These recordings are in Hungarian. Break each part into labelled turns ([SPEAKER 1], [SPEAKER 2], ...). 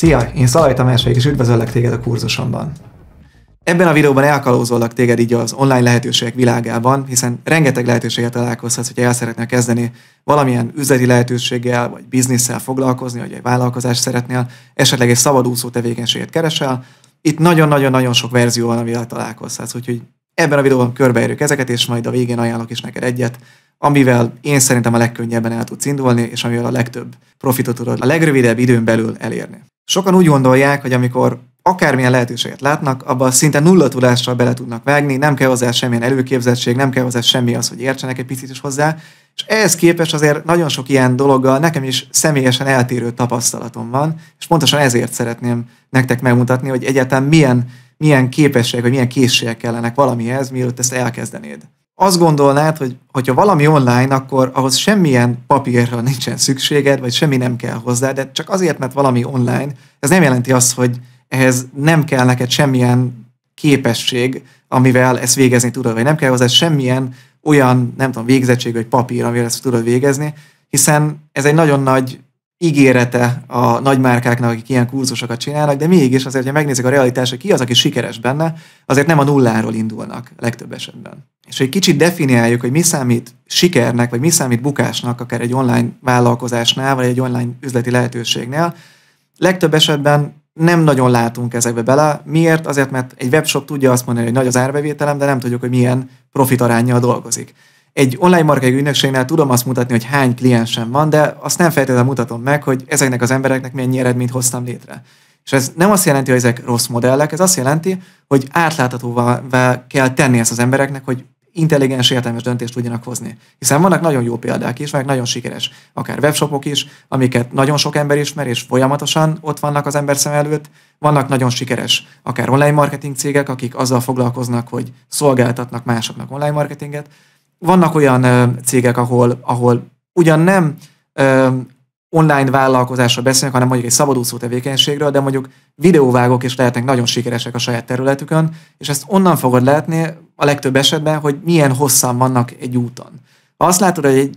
[SPEAKER 1] Szia, én Szalaj Tamás vagyok, és üdvözöllek téged a kurzusomban. Ebben a videóban elkalózolak téged így az online lehetőségek világában, hiszen rengeteg lehetőséget találkozhatsz, hogyha el szeretnél kezdeni valamilyen üzleti lehetőséggel, vagy bizniszsel foglalkozni, vagy egy vállalkozást szeretnél, esetleg egy szabadúszó tevékenységet keresel. Itt nagyon-nagyon-nagyon sok verzió van, amivel találkozhatsz, úgyhogy ebben a videóban körbeérjük ezeket, és majd a végén ajánlok is neked egyet, amivel én szerintem a legkönnyebben el tudsz indulni, és amivel a legtöbb profitot tudod a legrövidebb időn belül elérni. Sokan úgy gondolják, hogy amikor akármilyen lehetőséget látnak, abba szinte nulla tudással bele tudnak vágni, nem kell hozzá semmilyen előképzettség, nem kell hozzá semmi az, hogy értsenek egy picit is hozzá, és ehhez képest azért nagyon sok ilyen dologgal nekem is személyesen eltérő tapasztalatom van, és pontosan ezért szeretném nektek megmutatni, hogy egyáltalán milyen, milyen képességek, vagy milyen készségek kellenek valamihez, mielőtt ezt elkezdenéd azt gondolnád, hogy hogyha valami online, akkor ahhoz semmilyen papírra nincsen szükséged, vagy semmi nem kell hozzá, de csak azért, mert valami online, ez nem jelenti azt, hogy ehhez nem kell neked semmilyen képesség, amivel ezt végezni tudod, vagy nem kell hozzá semmilyen olyan, nem tudom, végzettség vagy papír, amivel ezt tudod végezni, hiszen ez egy nagyon nagy ígérete a nagymárkáknak, akik ilyen kurzusokat csinálnak, de mégis azért, ha megnézik a realitást, hogy ki az, aki sikeres benne, azért nem a nulláról indulnak legtöbb esetben. És hogy kicsit definiáljuk, hogy mi számít sikernek, vagy mi számít bukásnak, akár egy online vállalkozásnál, vagy egy online üzleti lehetőségnél, legtöbb esetben nem nagyon látunk ezekbe bele. Miért? Azért, mert egy webshop tudja azt mondani, hogy nagy az árbevételem, de nem tudjuk, hogy milyen profit arányjal dolgozik egy online marketing ügynökségnél tudom azt mutatni, hogy hány kliensem van, de azt nem feltétlenül mutatom meg, hogy ezeknek az embereknek mennyi eredményt hoztam létre. És ez nem azt jelenti, hogy ezek rossz modellek, ez azt jelenti, hogy átláthatóvá kell tenni ezt az embereknek, hogy intelligens, értelmes döntést tudjanak hozni. Hiszen vannak nagyon jó példák is, meg nagyon sikeres, akár webshopok is, amiket nagyon sok ember ismer, és folyamatosan ott vannak az ember szem előtt. Vannak nagyon sikeres, akár online marketing cégek, akik azzal foglalkoznak, hogy szolgáltatnak másoknak online marketinget vannak olyan cégek, ahol, ahol ugyan nem online vállalkozásra beszélnek, hanem mondjuk egy szabadúszó tevékenységről, de mondjuk videóvágók is lehetnek nagyon sikeresek a saját területükön, és ezt onnan fogod látni a legtöbb esetben, hogy milyen hosszan vannak egy úton. Ha azt látod, hogy egy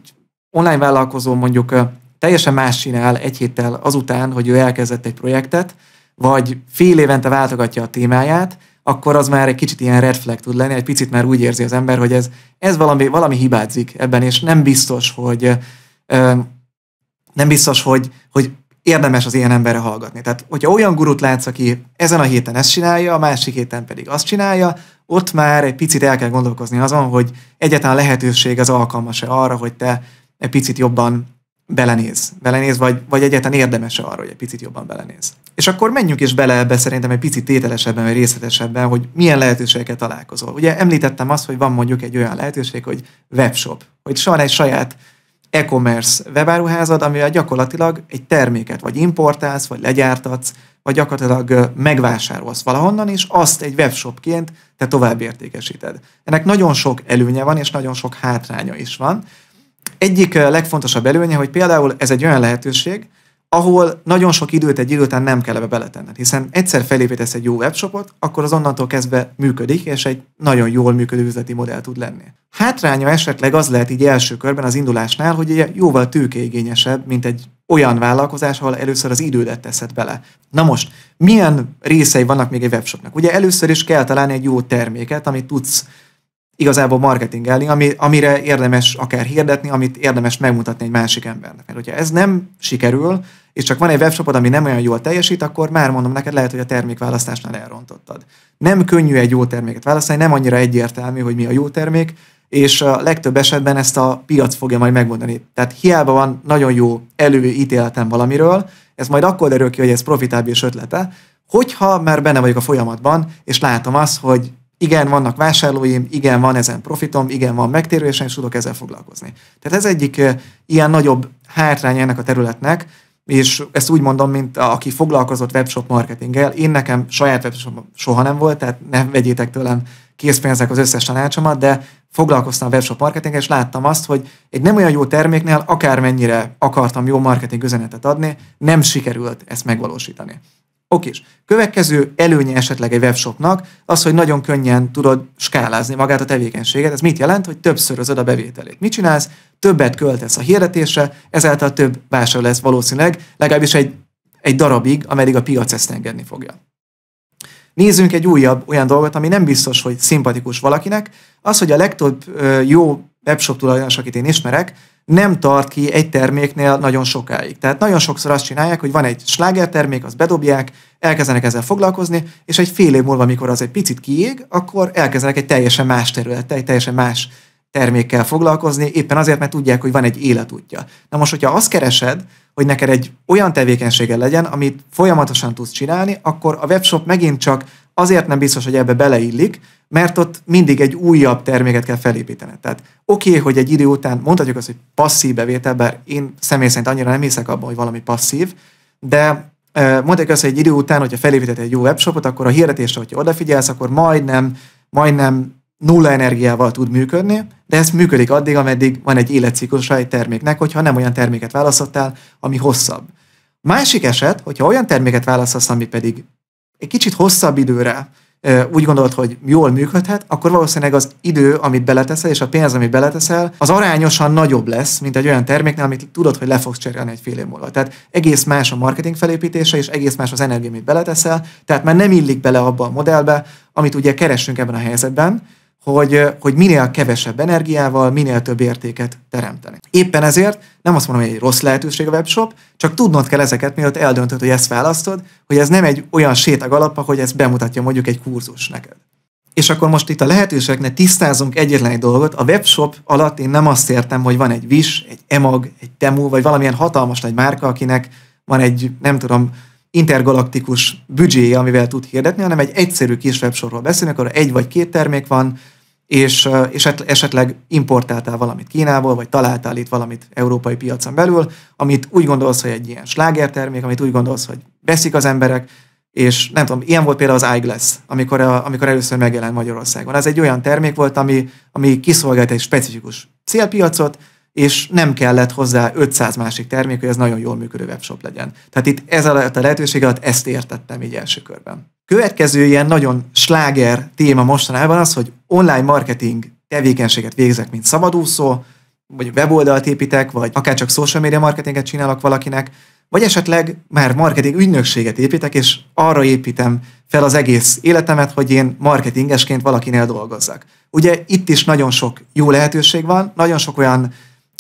[SPEAKER 1] online vállalkozó mondjuk teljesen más csinál egy héttel azután, hogy ő elkezdett egy projektet, vagy fél évente váltogatja a témáját, akkor az már egy kicsit ilyen red flag tud lenni, egy picit már úgy érzi az ember, hogy ez, ez valami, valami hibázik ebben, és nem biztos, hogy nem biztos, hogy, hogy érdemes az ilyen emberre hallgatni. Tehát, hogyha olyan gurut látsz, aki ezen a héten ezt csinálja, a másik héten pedig azt csinálja, ott már egy picit el kell gondolkozni azon, hogy egyáltalán a lehetőség az alkalmas-e arra, hogy te egy picit jobban belenéz, belenéz, vagy, vagy egyáltalán érdemes arra, hogy egy picit jobban belenéz. És akkor menjünk is bele ebbe szerintem egy picit tételesebben, vagy részletesebben, hogy milyen lehetőségekkel találkozol. Ugye említettem azt, hogy van mondjuk egy olyan lehetőség, hogy webshop, hogy van egy saját e-commerce webáruházad, amivel gyakorlatilag egy terméket vagy importálsz, vagy legyártatsz, vagy gyakorlatilag megvásárolsz valahonnan, és azt egy webshopként te tovább értékesíted. Ennek nagyon sok előnye van, és nagyon sok hátránya is van. Egyik legfontosabb előnye, hogy például ez egy olyan lehetőség, ahol nagyon sok időt egy idő után nem kell ebbe beletenned, hiszen egyszer felépítesz egy jó webshopot, akkor az onnantól kezdve működik, és egy nagyon jól működő üzleti modell tud lenni. Hátránya esetleg az lehet így első körben az indulásnál, hogy ugye jóval tőkeigényesebb, mint egy olyan vállalkozás, ahol először az idődet teszed bele. Na most, milyen részei vannak még egy webshopnak? Ugye először is kell találni egy jó terméket, amit tudsz igazából marketingelni, ami, amire érdemes akár hirdetni, amit érdemes megmutatni egy másik embernek. Mert hogyha ez nem sikerül, és csak van egy webshopod, ami nem olyan jól teljesít, akkor már mondom neked, lehet, hogy a termékválasztásnál elrontottad. Nem könnyű egy jó terméket választani, nem annyira egyértelmű, hogy mi a jó termék, és a legtöbb esetben ezt a piac fogja majd megmondani. Tehát hiába van nagyon jó előítéletem valamiről, ez majd akkor derül ki, hogy ez profitábilis ötlete, hogyha már benne vagyok a folyamatban, és látom azt, hogy igen, vannak vásárlóim, igen, van ezen profitom, igen, van megtérülésem, és tudok ezzel foglalkozni. Tehát ez egyik ilyen nagyobb hátrány ennek a területnek, és ezt úgy mondom, mint aki foglalkozott webshop marketinggel, én nekem saját webshop soha nem volt, tehát ne vegyétek tőlem készpénzek az összes tanácsomat, de foglalkoztam a webshop marketinggel, és láttam azt, hogy egy nem olyan jó terméknél akármennyire akartam jó marketing üzenetet adni, nem sikerült ezt megvalósítani és Következő előnye esetleg egy webshopnak az, hogy nagyon könnyen tudod skálázni magát a tevékenységet. Ez mit jelent? Hogy többszörözöd a bevételét. Mit csinálsz? Többet költesz a hirdetésre, ezáltal több vásárló lesz valószínűleg, legalábbis egy, egy darabig, ameddig a piac ezt engedni fogja. Nézzünk egy újabb olyan dolgot, ami nem biztos, hogy szimpatikus valakinek. Az, hogy a legtöbb jó webshop tulajdonos, akit én ismerek, nem tart ki egy terméknél nagyon sokáig. Tehát nagyon sokszor azt csinálják, hogy van egy termék, azt bedobják, elkezdenek ezzel foglalkozni, és egy fél év múlva, amikor az egy picit kiég, akkor elkezdenek egy teljesen más területet, egy teljesen más termékkel foglalkozni, éppen azért, mert tudják, hogy van egy életútja. Na most, hogyha azt keresed, hogy neked egy olyan tevékenysége legyen, amit folyamatosan tudsz csinálni, akkor a webshop megint csak azért nem biztos, hogy ebbe beleillik, mert ott mindig egy újabb terméket kell felépítened. Tehát oké, okay, hogy egy idő után mondhatjuk azt, hogy passzív bevétel, bár én személy szerint annyira nem hiszek abban, hogy valami passzív, de mondhatjuk azt, hogy egy idő után, hogyha felépített egy jó webshopot, akkor a hirdetésre, hogyha odafigyelsz, akkor majdnem, majdnem nulla energiával tud működni, de ez működik addig, ameddig van egy életciklusa egy terméknek, hogyha nem olyan terméket választottál, ami hosszabb. Másik eset, hogyha olyan terméket választasz, ami pedig egy kicsit hosszabb időre úgy gondolod, hogy jól működhet, akkor valószínűleg az idő, amit beleteszel, és a pénz, amit beleteszel, az arányosan nagyobb lesz, mint egy olyan terméknél, amit tudod, hogy le fogsz cserélni egy fél év múlva. Tehát egész más a marketing felépítése, és egész más az energia, amit beleteszel, tehát már nem illik bele abba a modellbe, amit ugye keresünk ebben a helyzetben, hogy, hogy minél kevesebb energiával, minél több értéket teremteni. Éppen ezért nem azt mondom, hogy egy rossz lehetőség a webshop, csak tudnod kell ezeket, mielőtt eldöntöd, hogy ezt választod, hogy ez nem egy olyan sétag alap, hogy ezt bemutatja mondjuk egy kurzus neked. És akkor most itt a lehetőségeknek tisztázunk egyetlen egy dolgot. A webshop alatt én nem azt értem, hogy van egy Vis, egy Emag, egy Temu, vagy valamilyen hatalmas nagy márka, akinek van egy, nem tudom, intergalaktikus büdzséje, amivel tud hirdetni, hanem egy egyszerű kis webshopról beszélünk, akkor egy vagy két termék van, és, és esetleg importáltál valamit Kínából, vagy találtál itt valamit európai piacon belül, amit úgy gondolsz, hogy egy ilyen slágertermék, amit úgy gondolsz, hogy veszik az emberek, és nem tudom, ilyen volt például az iGlass, amikor, a, amikor először megjelent Magyarországon. Ez egy olyan termék volt, ami, ami kiszolgált egy specifikus célpiacot, és nem kellett hozzá 500 másik termék, hogy ez nagyon jól működő webshop legyen. Tehát itt ez alatt a lehetőség alatt ezt értettem így első körben. Következő ilyen nagyon sláger téma mostanában az, hogy online marketing tevékenységet végzek, mint szabadúszó, vagy weboldalt építek, vagy akár csak social media marketinget csinálok valakinek, vagy esetleg már marketing ügynökséget építek, és arra építem fel az egész életemet, hogy én marketingesként valakinél dolgozzak. Ugye itt is nagyon sok jó lehetőség van, nagyon sok olyan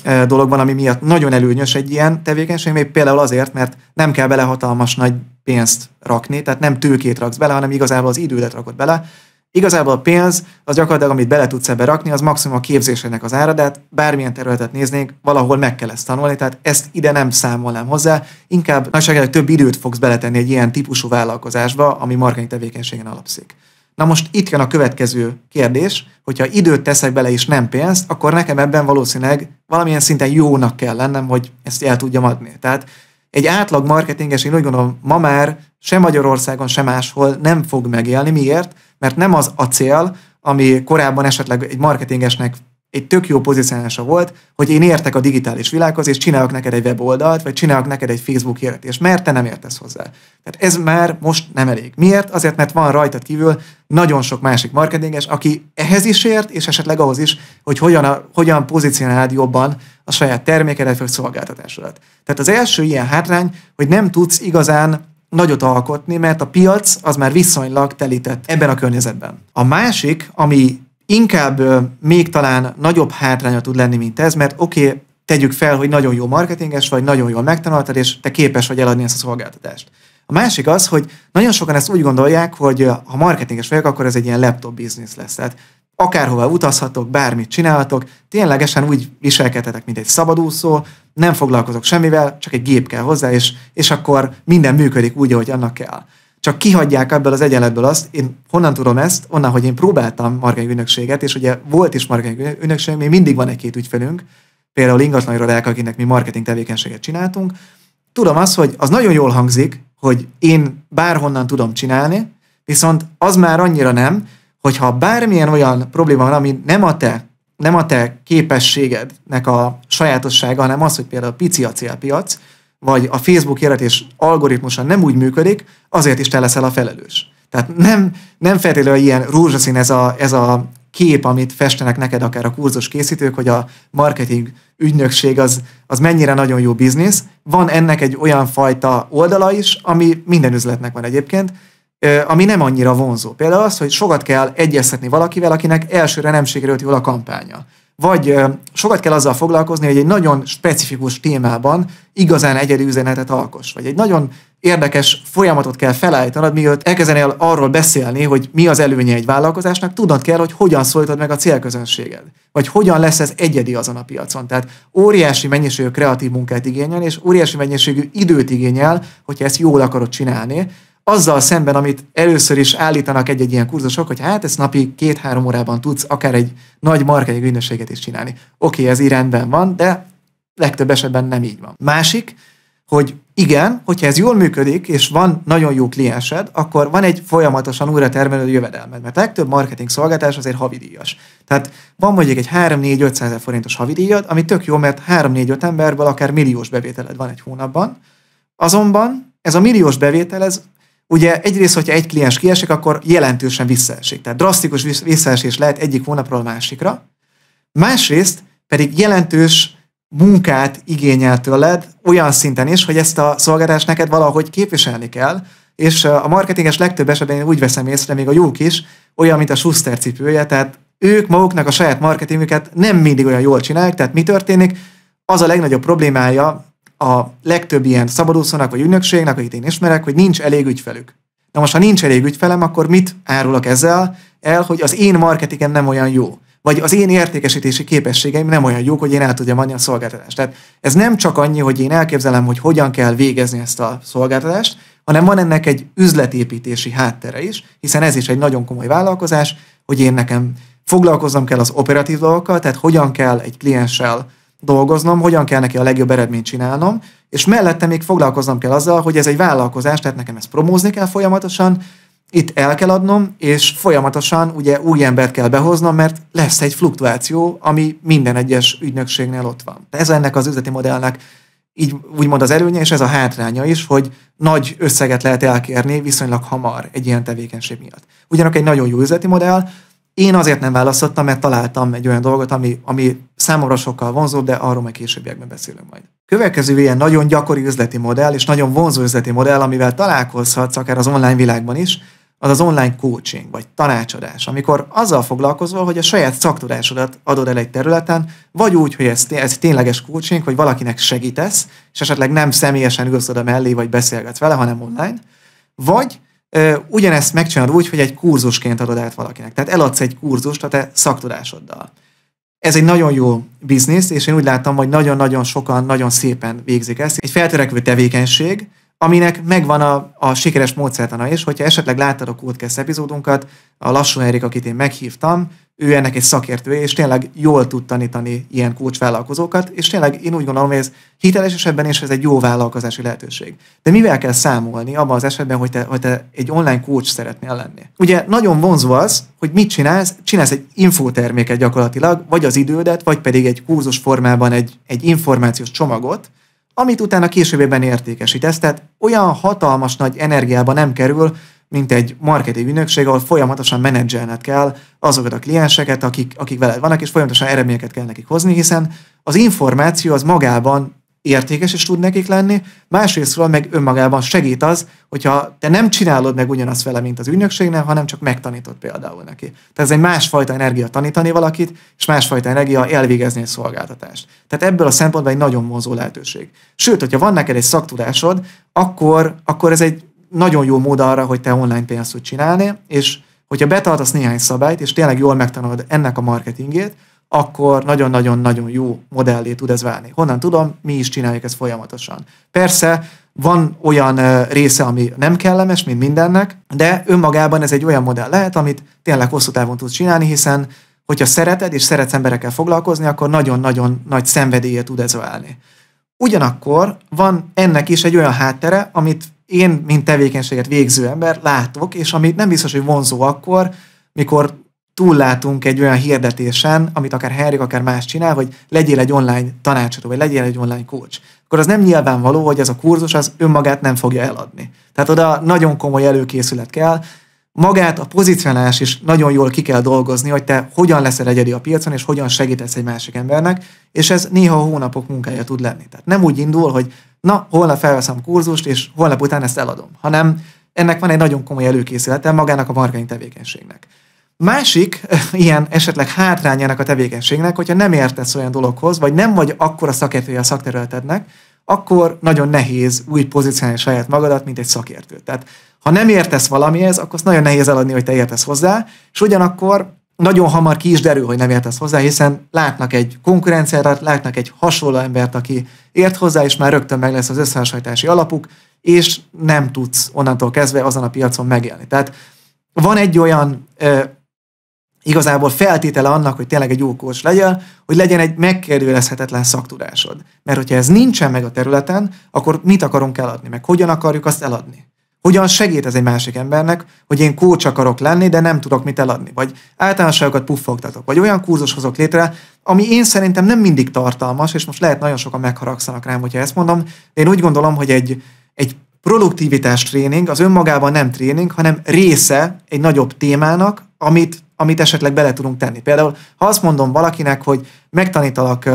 [SPEAKER 1] e, dolog van, ami miatt nagyon előnyös egy ilyen tevékenység, még például azért, mert nem kell bele hatalmas nagy pénzt rakni, tehát nem tőkét raksz bele, hanem igazából az idődet rakod bele, Igazából a pénz, az gyakorlatilag, amit bele tudsz ebbe rakni, az maximum a képzésének az áradát, bármilyen területet néznénk, valahol meg kell ezt tanulni, tehát ezt ide nem számolnám hozzá, inkább nagyságrendileg több időt fogsz beletenni egy ilyen típusú vállalkozásba, ami marketing tevékenységen alapszik. Na most itt jön a következő kérdés, hogyha időt teszek bele és nem pénzt, akkor nekem ebben valószínűleg valamilyen szinten jónak kell lennem, hogy ezt el tudjam adni. Tehát egy átlag marketinges, én úgy gondolom, ma már sem Magyarországon, sem máshol nem fog megélni. Miért? mert nem az a cél, ami korábban esetleg egy marketingesnek egy tök jó pozícionálása volt, hogy én értek a digitális világhoz, és csinálok neked egy weboldalt, vagy csinálok neked egy Facebook hirdetést, mert te nem értesz hozzá. Tehát ez már most nem elég. Miért? Azért, mert van rajtad kívül nagyon sok másik marketinges, aki ehhez is ért, és esetleg ahhoz is, hogy hogyan, a, hogyan pozícionáld jobban a saját termékedet, vagy szolgáltatásodat. Tehát az első ilyen hátrány, hogy nem tudsz igazán nagyot alkotni, mert a piac az már viszonylag telített ebben a környezetben. A másik, ami inkább még talán nagyobb hátránya tud lenni, mint ez, mert oké, okay, tegyük fel, hogy nagyon jó marketinges vagy, nagyon jól megtanultad, és te képes vagy eladni ezt a szolgáltatást. A másik az, hogy nagyon sokan ezt úgy gondolják, hogy ha marketinges vagyok, akkor ez egy ilyen laptop biznisz lesz. Tehát akárhova utazhatok, bármit csinálhatok, ténylegesen úgy viselkedhetek, mint egy szabadúszó, nem foglalkozok semmivel, csak egy gép kell hozzá, és, és akkor minden működik úgy, ahogy annak kell. Csak kihagyják ebből az egyenletből azt, én honnan tudom ezt, onnan, hogy én próbáltam marketing ügynökséget, és ugye volt is marketing ügynökség, még mindig van egy-két ügyfelünk, például irodák, akinek mi marketing tevékenységet csináltunk, tudom azt, hogy az nagyon jól hangzik, hogy én bárhonnan tudom csinálni, viszont az már annyira nem, hogyha bármilyen olyan probléma van, ami nem a te, nem a te képességednek a sajátossága, hanem az, hogy például pici a célpiac, vagy a Facebook és algoritmusa nem úgy működik, azért is te leszel a felelős. Tehát nem, nem feltétlenül ilyen rózsaszín ez a, ez a kép, amit festenek neked akár a kurzus készítők, hogy a marketing ügynökség az, az mennyire nagyon jó biznisz. Van ennek egy olyan fajta oldala is, ami minden üzletnek van egyébként, ami nem annyira vonzó. Például az, hogy sokat kell egyeztetni valakivel, akinek elsőre nem sikerült jól a kampánya. Vagy sokat kell azzal foglalkozni, hogy egy nagyon specifikus témában igazán egyedi üzenetet alkos, vagy egy nagyon érdekes folyamatot kell felállítanod, mielőtt elkezdenél arról beszélni, hogy mi az előnye egy vállalkozásnak, tudnod kell, hogy hogyan szólítod meg a célközönséged, vagy hogyan lesz ez egyedi azon a piacon. Tehát óriási mennyiségű kreatív munkát igényel, és óriási mennyiségű időt igényel, hogyha ezt jól akarod csinálni, azzal szemben, amit először is állítanak egy-egy ilyen kurzusok, hogy hát ezt napi két-három órában tudsz akár egy nagy marketing ügynökséget is csinálni. Oké, okay, ez így rendben van, de legtöbb esetben nem így van. Másik, hogy igen, hogyha ez jól működik, és van nagyon jó kliensed, akkor van egy folyamatosan újra termelő jövedelmed, mert legtöbb marketing szolgáltás azért havidíjas. Tehát van mondjuk egy 3-4-500 ezer forintos havidíjad, ami tök jó, mert 3-4-5 emberből akár milliós bevételed van egy hónapban, azonban ez a milliós bevétel, ez Ugye egyrészt, hogyha egy kliens kiesik, akkor jelentősen visszaesik. Tehát drasztikus visszaesés lehet egyik hónapról a másikra. Másrészt pedig jelentős munkát igényel tőled olyan szinten is, hogy ezt a szolgáltatást neked valahogy képviselni kell, és a marketinges legtöbb esetben én úgy veszem észre, még a jók is, olyan, mint a Schuster cipője, tehát ők maguknak a saját marketingüket nem mindig olyan jól csinálják, tehát mi történik? Az a legnagyobb problémája a legtöbb ilyen szabadúszónak vagy ügynökségnek, akit én ismerek, hogy nincs elég ügyfelük. Na most, ha nincs elég ügyfelem, akkor mit árulok ezzel el, hogy az én marketingem nem olyan jó? Vagy az én értékesítési képességeim nem olyan jók, hogy én el tudjam adni a szolgáltatást. Tehát ez nem csak annyi, hogy én elképzelem, hogy hogyan kell végezni ezt a szolgáltatást, hanem van ennek egy üzletépítési háttere is, hiszen ez is egy nagyon komoly vállalkozás, hogy én nekem foglalkoznom kell az operatív dolgokkal, tehát hogyan kell egy klienssel dolgoznom, hogyan kell neki a legjobb eredményt csinálnom, és mellette még foglalkoznom kell azzal, hogy ez egy vállalkozás, tehát nekem ezt promózni kell folyamatosan, itt el kell adnom, és folyamatosan ugye új embert kell behoznom, mert lesz egy fluktuáció, ami minden egyes ügynökségnél ott van. Ez ennek az üzleti modellnek így úgymond az előnye, és ez a hátránya is, hogy nagy összeget lehet elkérni viszonylag hamar egy ilyen tevékenység miatt. Ugyanak egy nagyon jó üzleti modell, én azért nem választottam, mert találtam egy olyan dolgot, ami, ami számomra sokkal vonzó, de arról majd későbbiekben beszélünk majd. Következő ilyen nagyon gyakori üzleti modell, és nagyon vonzó üzleti modell, amivel találkozhatsz akár az online világban is, az az online coaching, vagy tanácsadás, amikor azzal foglalkozol, hogy a saját szaktudásodat adod el egy területen, vagy úgy, hogy ez, ez tényleges coaching, hogy valakinek segítesz, és esetleg nem személyesen ülsz oda mellé, vagy beszélgetsz vele, hanem online, vagy ö, ugyanezt megcsinálod úgy, hogy egy kurzusként adod át valakinek. Tehát eladsz egy kurzust a te szaktudásoddal. Ez egy nagyon jó biznisz, és én úgy látom, hogy nagyon-nagyon sokan nagyon szépen végzik ezt. Egy feltörekvő tevékenység, aminek megvan a, a sikeres módszertana is, hogyha esetleg láttad a Coldcast epizódunkat, a Lassú Erik, akit én meghívtam, ő ennek egy szakértője, és tényleg jól tud tanítani ilyen kulcsvállalkozókat, és tényleg én úgy gondolom, hogy ez hiteles esetben, és ez egy jó vállalkozási lehetőség. De mivel kell számolni abban az esetben, hogy te, hogy te egy online kócs szeretnél lenni? Ugye nagyon vonzó az, hogy mit csinálsz? Csinálsz egy infoterméket gyakorlatilag, vagy az idődet, vagy pedig egy kurzus formában egy, egy információs csomagot, amit utána későbbében értékesítesz, tehát olyan hatalmas nagy energiába nem kerül, mint egy marketing ügynökség, ahol folyamatosan menedzselned kell azokat a klienseket, akik, akik veled vannak, és folyamatosan eredményeket kell nekik hozni, hiszen az információ az magában értékes is tud nekik lenni, másrésztről meg önmagában segít az, hogyha te nem csinálod meg ugyanazt vele, mint az ügynökségnél, hanem csak megtanítod például neki. Tehát ez egy másfajta energia tanítani valakit, és másfajta energia elvégezni egy szolgáltatást. Tehát ebből a szempontból egy nagyon mozó lehetőség. Sőt, hogyha van neked egy szaktudásod, akkor, akkor ez egy nagyon jó mód arra, hogy te online pénzt tud csinálni, és hogyha betartasz néhány szabályt, és tényleg jól megtanulod ennek a marketingét, akkor nagyon-nagyon-nagyon jó modellé tud ez válni. Honnan tudom, mi is csináljuk ezt folyamatosan. Persze van olyan része, ami nem kellemes, mint mindennek, de önmagában ez egy olyan modell lehet, amit tényleg hosszú távon tudsz csinálni, hiszen hogyha szereted és szeretsz emberekkel foglalkozni, akkor nagyon-nagyon nagy szenvedélye tud ez válni. Ugyanakkor van ennek is egy olyan háttere, amit én, mint tevékenységet végző ember látok, és amit nem biztos, hogy vonzó akkor, mikor túllátunk egy olyan hirdetésen, amit akár Henrik, akár más csinál, hogy legyél egy online tanácsadó, vagy legyél egy online coach, akkor az nem nyilvánvaló, hogy ez a kurzus az önmagát nem fogja eladni. Tehát oda nagyon komoly előkészület kell, magát a pozícionálás is nagyon jól ki kell dolgozni, hogy te hogyan leszel egyedi a piacon, és hogyan segítesz egy másik embernek, és ez néha hónapok munkája tud lenni. Tehát nem úgy indul, hogy na, holnap felveszem kurzust, és holnap után ezt eladom, hanem ennek van egy nagyon komoly előkészülete magának a marketing tevékenységnek. Másik ilyen esetleg hátrányának a tevékenységnek, hogyha nem értesz olyan dologhoz, vagy nem vagy akkora szakértője a szakterületednek, akkor nagyon nehéz úgy pozícionálni saját magadat, mint egy szakértőt. Tehát ha nem értesz valamihez, akkor azt nagyon nehéz eladni, hogy te értesz hozzá, és ugyanakkor nagyon hamar ki is derül, hogy nem értesz hozzá, hiszen látnak egy konkurenciát, látnak egy hasonló embert, aki ért hozzá, és már rögtön meg lesz az összehasonlítási alapuk, és nem tudsz onnantól kezdve azon a piacon megélni. Tehát van egy olyan ö, igazából feltétele annak, hogy tényleg egy jó kócs legyen, hogy legyen egy megkérdőjelezhetetlen szaktudásod. Mert hogyha ez nincsen meg a területen, akkor mit akarunk eladni, meg hogyan akarjuk azt eladni? Hogyan segít ez egy másik embernek, hogy én kócs akarok lenni, de nem tudok mit eladni, vagy általánosságokat puffogtatok, vagy olyan kurzus hozok létre, ami én szerintem nem mindig tartalmas, és most lehet nagyon sokan megharagszanak rám, hogyha ezt mondom, de én úgy gondolom, hogy egy, egy produktivitás tréning az önmagában nem tréning, hanem része egy nagyobb témának, amit amit esetleg bele tudunk tenni. Például, ha azt mondom valakinek, hogy megtanítalak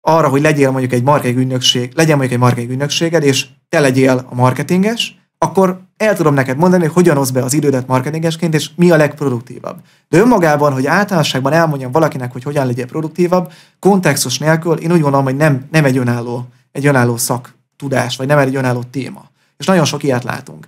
[SPEAKER 1] arra, hogy legyél mondjuk egy marketing ügynökség, legyen mondjuk egy marketing ügynökséged, és te legyél a marketinges, akkor el tudom neked mondani, hogy hogyan oszd be az idődet marketingesként, és mi a legproduktívabb. De önmagában, hogy általánosságban elmondjam valakinek, hogy hogyan legyél produktívabb, kontextus nélkül én úgy gondolom, hogy nem, nem egy önálló, egy önálló szak tudás, vagy nem egy önálló téma. És nagyon sok ilyet látunk.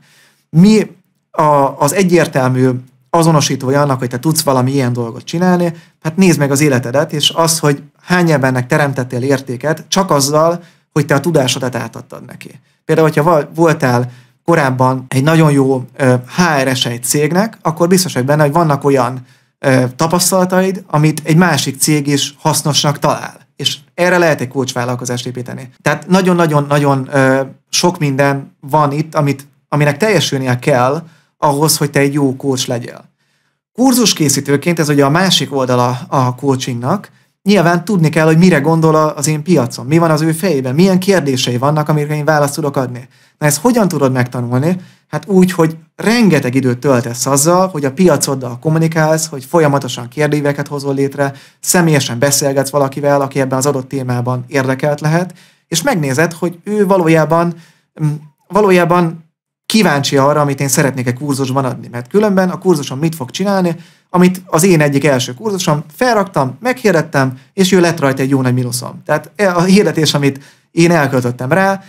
[SPEAKER 1] Mi a, az egyértelmű azonosítója annak, hogy te tudsz valami ilyen dolgot csinálni, hát nézd meg az életedet, és az, hogy hány embernek teremtettél értéket, csak azzal, hogy te a tudásodat átadtad neki. Például, hogyha voltál korábban egy nagyon jó HR-es egy cégnek, akkor biztos vagy benne, hogy vannak olyan tapasztalataid, amit egy másik cég is hasznosnak talál. És erre lehet egy kulcsvállalkozást építeni. Tehát nagyon-nagyon-nagyon sok minden van itt, amit, aminek teljesülnie kell, ahhoz, hogy te egy jó kócs legyél. Kurzuskészítőként, ez ugye a másik oldala a coachingnak, nyilván tudni kell, hogy mire gondol az én piacom, mi van az ő fejében, milyen kérdései vannak, amikre én választ tudok adni. Na ezt hogyan tudod megtanulni? Hát úgy, hogy rengeteg időt töltesz azzal, hogy a piacoddal kommunikálsz, hogy folyamatosan kérdéveket hozol létre, személyesen beszélgetsz valakivel, aki ebben az adott témában érdekelt lehet, és megnézed, hogy ő valójában mm, valójában kíváncsi arra, amit én szeretnék egy kurzusban adni, mert különben a kurzusom mit fog csinálni, amit az én egyik első kurzusom, felraktam, meghirdettem, és ő lett rajta egy jó nagy minuszom. Tehát e, a hirdetés, amit én elköltöttem rá,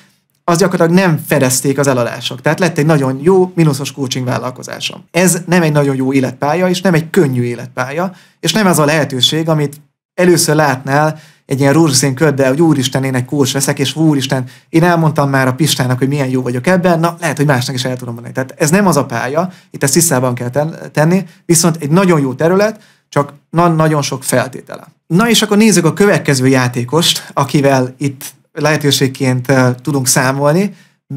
[SPEAKER 1] az gyakorlatilag nem fedezték az eladások. Tehát lett egy nagyon jó minuszos coaching vállalkozásom. Ez nem egy nagyon jó életpálya, és nem egy könnyű életpálya, és nem az a lehetőség, amit először látnál egy ilyen rózsaszín köddel, hogy úristen, én egy kócs veszek, és úristen, én elmondtam már a Pistának, hogy milyen jó vagyok ebben, na lehet, hogy másnak is el tudom mondani. Tehát ez nem az a pálya, itt ezt tisztában kell tenni, viszont egy nagyon jó terület, csak nagyon sok feltétele. Na és akkor nézzük a következő játékost, akivel itt lehetőségként tudunk számolni.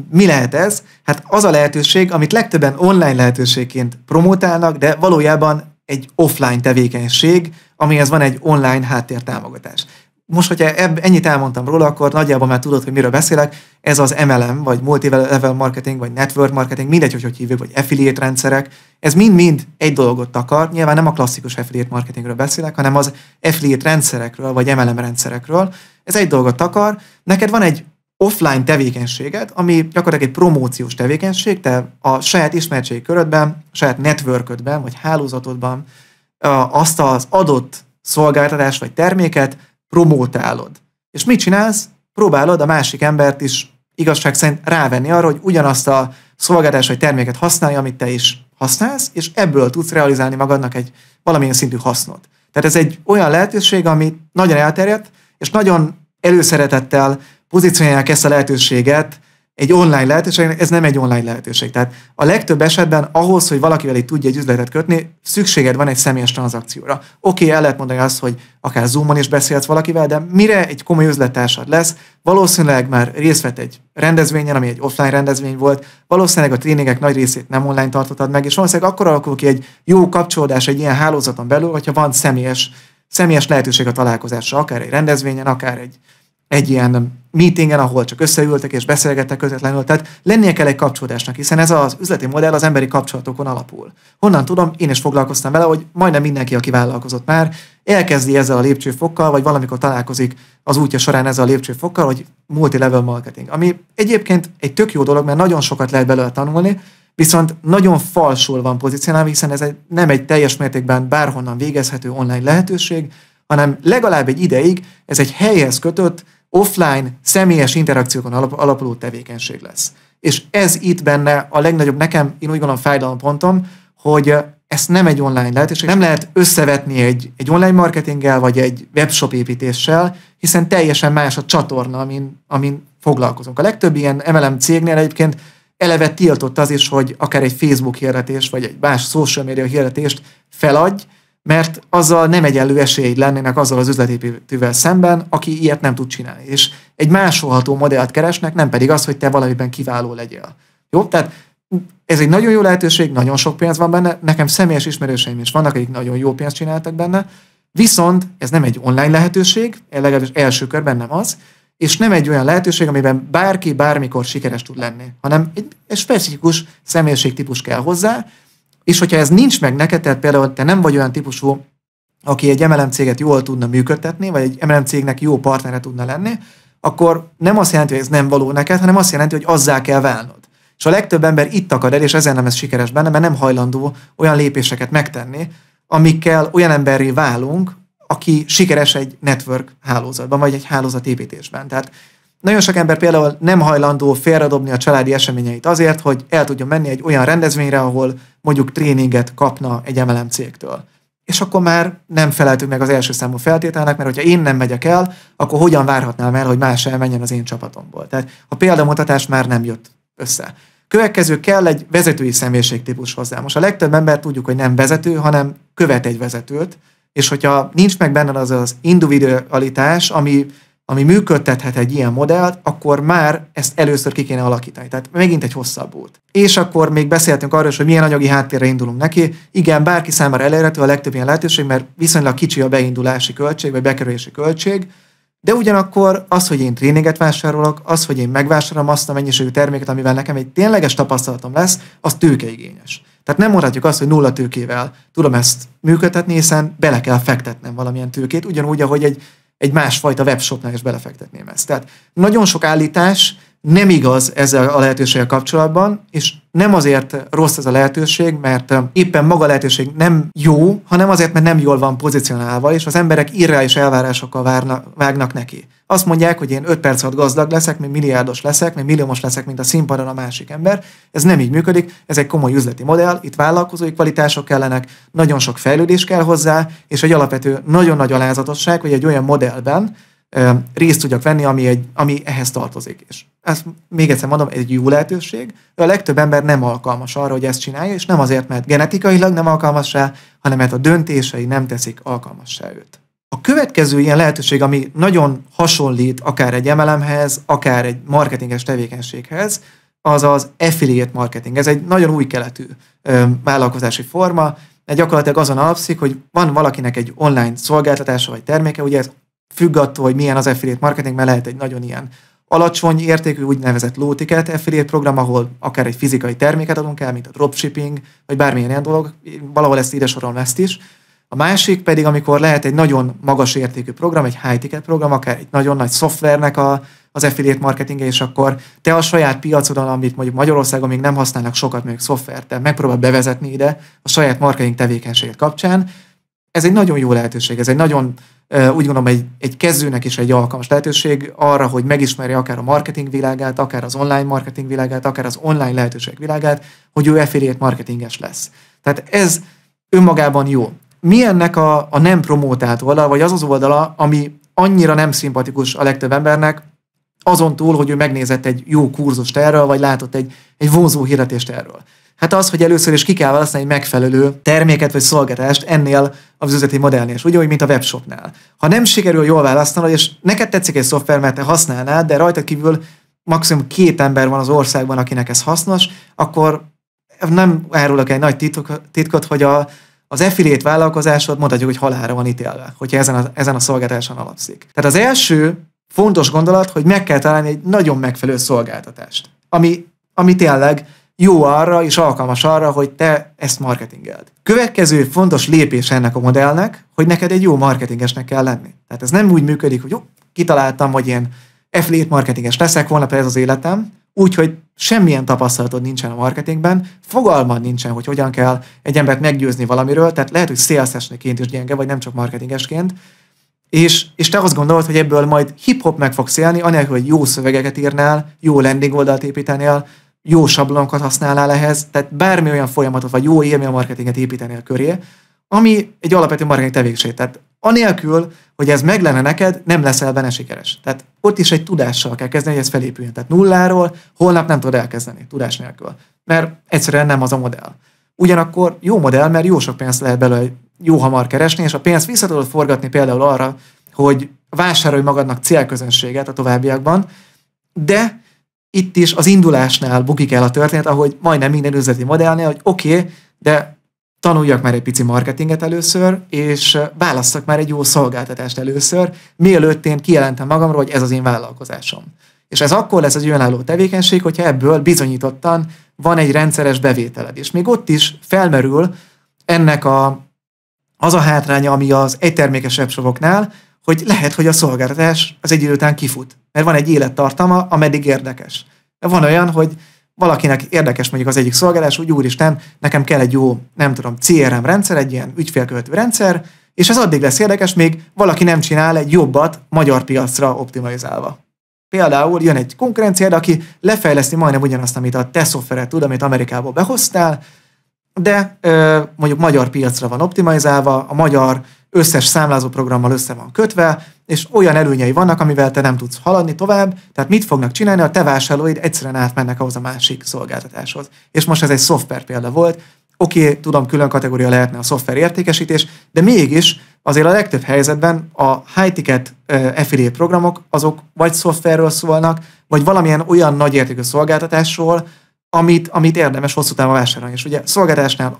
[SPEAKER 1] Mi lehet ez? Hát az a lehetőség, amit legtöbben online lehetőségként promotálnak, de valójában egy offline tevékenység, amihez van egy online háttértámogatás most, hogyha ebb, ennyit elmondtam róla, akkor nagyjából már tudod, hogy miről beszélek. Ez az MLM, vagy multi-level marketing, vagy network marketing, mindegy, hogy hogy hívjuk, vagy affiliate rendszerek. Ez mind-mind egy dolgot takar. Nyilván nem a klasszikus affiliate marketingről beszélek, hanem az affiliate rendszerekről, vagy MLM rendszerekről. Ez egy dolgot takar. Neked van egy offline tevékenységed, ami gyakorlatilag egy promóciós tevékenység, te a saját ismertségi körödben, a saját networködben, vagy hálózatodban azt az adott szolgáltatást vagy terméket promótálod. És mit csinálsz? Próbálod a másik embert is igazság szerint rávenni arra, hogy ugyanazt a szolgáltatás vagy terméket használja, amit te is használsz, és ebből tudsz realizálni magadnak egy valamilyen szintű hasznot. Tehát ez egy olyan lehetőség, ami nagyon elterjedt, és nagyon előszeretettel pozícionálják ezt a lehetőséget egy online lehetőség, ez nem egy online lehetőség. Tehát a legtöbb esetben ahhoz, hogy valakivel itt tudja egy üzletet kötni, szükséged van egy személyes tranzakcióra. Oké, okay, el lehet mondani azt, hogy akár Zoomon is beszélsz valakivel, de mire egy komoly üzlettársad lesz, valószínűleg már részt vett egy rendezvényen, ami egy offline rendezvény volt, valószínűleg a tréningek nagy részét nem online tartottad meg, és valószínűleg akkor alakul ki egy jó kapcsolódás egy ilyen hálózaton belül, hogyha van személyes, személyes lehetőség a találkozásra, akár egy rendezvényen, akár egy, egy ilyen meetingen, ahol csak összeültek és beszélgettek közvetlenül. Tehát lennie kell egy kapcsolódásnak, hiszen ez az üzleti modell az emberi kapcsolatokon alapul. Honnan tudom, én is foglalkoztam vele, hogy majdnem mindenki, aki vállalkozott már, elkezdi ezzel a lépcsőfokkal, vagy valamikor találkozik az útja során ezzel a lépcsőfokkal, hogy multilevel marketing. Ami egyébként egy tök jó dolog, mert nagyon sokat lehet belőle tanulni, viszont nagyon falsul van pozícionálva, hiszen ez egy, nem egy teljes mértékben bárhonnan végezhető online lehetőség, hanem legalább egy ideig ez egy helyhez kötött, offline, személyes interakciókon alapuló tevékenység lesz. És ez itt benne a legnagyobb nekem, én úgy gondolom fájdalom pontom, hogy ezt nem egy online lehetőség, nem lehet összevetni egy, egy online marketinggel, vagy egy webshop építéssel, hiszen teljesen más a csatorna, amin, amin foglalkozunk. A legtöbb ilyen MLM cégnél egyébként eleve tiltott az is, hogy akár egy Facebook hirdetés, vagy egy más social media hirdetést feladj, mert azzal nem egyenlő esélyed lennének azzal az üzletépítővel szemben, aki ilyet nem tud csinálni. És egy másolható modellt keresnek, nem pedig az, hogy te valamiben kiváló legyél. Jó? Tehát ez egy nagyon jó lehetőség, nagyon sok pénz van benne, nekem személyes ismerőseim is vannak, akik nagyon jó pénzt csináltak benne, viszont ez nem egy online lehetőség, legalábbis első körben nem az, és nem egy olyan lehetőség, amiben bárki bármikor sikeres tud lenni, hanem egy, egy specifikus személyiségtípus kell hozzá, és hogyha ez nincs meg neked, tehát például te nem vagy olyan típusú, aki egy MLM céget jól tudna működtetni, vagy egy MLM cégnek jó partnere tudna lenni, akkor nem azt jelenti, hogy ez nem való neked, hanem azt jelenti, hogy azzá kell válnod. És a legtöbb ember itt akad el, és ezen nem ez sikeres benne, mert nem hajlandó olyan lépéseket megtenni, amikkel olyan emberré válunk, aki sikeres egy network hálózatban, vagy egy hálózatépítésben. Tehát nagyon sok ember például nem hajlandó félredobni a családi eseményeit azért, hogy el tudjon menni egy olyan rendezvényre, ahol mondjuk tréninget kapna egy MLM cégtől. És akkor már nem feleltük meg az első számú feltételnek, mert hogyha én nem megyek el, akkor hogyan várhatnám el, hogy más elmenjen az én csapatomból. Tehát a példamutatás már nem jött össze. Következő kell egy vezetői személyiségtípus hozzá. Most a legtöbb ember tudjuk, hogy nem vezető, hanem követ egy vezetőt, és hogyha nincs meg benne az az individualitás, ami ami működtethet egy ilyen modellt, akkor már ezt először ki kéne alakítani. Tehát megint egy hosszabb út. És akkor még beszéltünk arról is, hogy milyen anyagi háttérre indulunk neki. Igen, bárki számára elérhető a legtöbb ilyen lehetőség, mert viszonylag kicsi a beindulási költség, vagy bekerülési költség, de ugyanakkor az, hogy én tréninget vásárolok, az, hogy én megvásárolom azt a mennyiségű terméket, amivel nekem egy tényleges tapasztalatom lesz, az tőkeigényes. Tehát nem mondhatjuk azt, hogy nulla tőkével tudom ezt működtetni, hiszen bele kell fektetnem valamilyen tőkét, ugyanúgy, ahogy egy egy másfajta webshopnál is belefektetném ezt. Tehát nagyon sok állítás nem igaz ezzel a lehetőséggel kapcsolatban, és nem azért rossz ez a lehetőség, mert éppen maga a lehetőség nem jó, hanem azért, mert nem jól van pozícionálva, és az emberek irreális elvárásokkal várna, vágnak neki. Azt mondják, hogy én 5 perc alatt gazdag leszek, még milliárdos leszek, még milliómos leszek, mint a színpadon a másik ember. Ez nem így működik, ez egy komoly üzleti modell, itt vállalkozói kvalitások kellenek, nagyon sok fejlődés kell hozzá, és egy alapvető nagyon nagy alázatosság, hogy egy olyan modellben ö, részt tudjak venni, ami, egy, ami ehhez tartozik. És ezt még egyszer mondom, egy jó lehetőség, de a legtöbb ember nem alkalmas arra, hogy ezt csinálja, és nem azért, mert genetikailag nem alkalmas rá, hanem mert a döntései nem teszik alkalmassá őt. A következő ilyen lehetőség, ami nagyon hasonlít akár egy MLM-hez, akár egy marketinges tevékenységhez, az az affiliate marketing. Ez egy nagyon új keletű ö, vállalkozási forma, de gyakorlatilag azon alapszik, hogy van valakinek egy online szolgáltatása vagy terméke, ugye ez függ attól, hogy milyen az affiliate marketing, mert lehet egy nagyon ilyen alacsony értékű úgynevezett low ticket affiliate program, ahol akár egy fizikai terméket adunk el, mint a dropshipping, vagy bármilyen ilyen dolog, valahol ezt ide sorolom ezt is, a másik pedig, amikor lehet egy nagyon magas értékű program, egy high-ticket program, akár egy nagyon nagy szoftvernek a, az affiliate marketing és akkor te a saját piacodon, amit mondjuk Magyarországon még nem használnak sokat mondjuk szoftvert, te megpróbál bevezetni ide a saját marketing tevékenységet kapcsán, ez egy nagyon jó lehetőség, ez egy nagyon úgy gondolom egy, egy kezdőnek is egy alkalmas lehetőség arra, hogy megismerje akár a marketing világát, akár az online marketing világát, akár az online lehetőség világát, hogy ő affiliate marketinges lesz. Tehát ez önmagában jó mi ennek a, a nem promótált oldala, vagy az az oldala, ami annyira nem szimpatikus a legtöbb embernek, azon túl, hogy ő megnézett egy jó kurzust erről, vagy látott egy, egy vonzó hirdetést erről. Hát az, hogy először is ki kell választani egy megfelelő terméket vagy szolgáltást ennél az üzleti modellnél, és úgy, mint a webshopnál. Ha nem sikerül jól választanod, és neked tetszik egy szoftver, mert te használnád, de rajta kívül maximum két ember van az országban, akinek ez hasznos, akkor nem árulok egy nagy titkot, hogy a, az affiliate vállalkozásod mondhatjuk, hogy halára van ítélve, hogyha ezen a, ezen a szolgáltatáson alapszik. Tehát az első fontos gondolat, hogy meg kell találni egy nagyon megfelelő szolgáltatást, ami, ami tényleg jó arra és alkalmas arra, hogy te ezt marketingeld. Következő fontos lépés ennek a modellnek, hogy neked egy jó marketingesnek kell lenni. Tehát ez nem úgy működik, hogy jó, kitaláltam, hogy én affiliate marketinges leszek, volna ez az életem, úgyhogy semmilyen tapasztalatod nincsen a marketingben, fogalmad nincsen, hogy hogyan kell egy embert meggyőzni valamiről, tehát lehet, hogy szélszesnéként is gyenge, vagy nem csak marketingesként, és, és te azt gondolod, hogy ebből majd hip-hop meg fogsz élni, anélkül, hogy jó szövegeket írnál, jó landing oldalt építenél, jó sablonokat használnál ehhez, tehát bármi olyan folyamatot, vagy jó élmény a marketinget építenél köré, ami egy alapvető marketing tevékenység. Tehát Anélkül, hogy ez meg lenne neked, nem leszel benne sikeres. Tehát ott is egy tudással kell kezdeni, hogy ez felépüljön. Tehát nulláról holnap nem tudod elkezdeni, tudás nélkül. Mert egyszerűen nem az a modell. Ugyanakkor jó modell, mert jó sok pénzt lehet belőle jó hamar keresni, és a pénzt vissza tudod forgatni például arra, hogy vásárolj magadnak célközönséget a továbbiakban, de itt is az indulásnál bukik el a történet, ahogy majdnem minden üzleti modellnél, hogy oké, okay, de tanuljak már egy pici marketinget először, és választok már egy jó szolgáltatást először, mielőtt én kijelentem magamról, hogy ez az én vállalkozásom. És ez akkor lesz egy önálló tevékenység, hogyha ebből bizonyítottan van egy rendszeres bevételed. És még ott is felmerül ennek a, az a hátránya, ami az egytermékesebb soroknál, hogy lehet, hogy a szolgáltatás az egy idő után kifut. Mert van egy élettartama, ameddig érdekes. De van olyan, hogy valakinek érdekes mondjuk az egyik szolgálás, úgy úristen, nekem kell egy jó, nem tudom, CRM rendszer, egy ilyen ügyfélkövető rendszer, és ez addig lesz érdekes, még valaki nem csinál egy jobbat magyar piacra optimalizálva. Például jön egy konkurenciád, aki lefejleszti majdnem ugyanazt, amit a te szoftveret tud, amit Amerikából behoztál, de ö, mondjuk magyar piacra van optimalizálva, a magyar összes számlázó programmal össze van kötve, és olyan előnyei vannak, amivel te nem tudsz haladni tovább, tehát mit fognak csinálni, a te vásárlóid egyszerűen átmennek ahhoz a másik szolgáltatáshoz. És most ez egy szoftver példa volt, oké, okay, tudom, külön kategória lehetne a szoftver értékesítés, de mégis azért a legtöbb helyzetben a high-ticket eh, affiliate programok azok vagy szoftverről szólnak, vagy valamilyen olyan nagyértékű szolgáltatásról, amit, amit érdemes hosszú távon vásárolni. És ugye szolgáltatásnál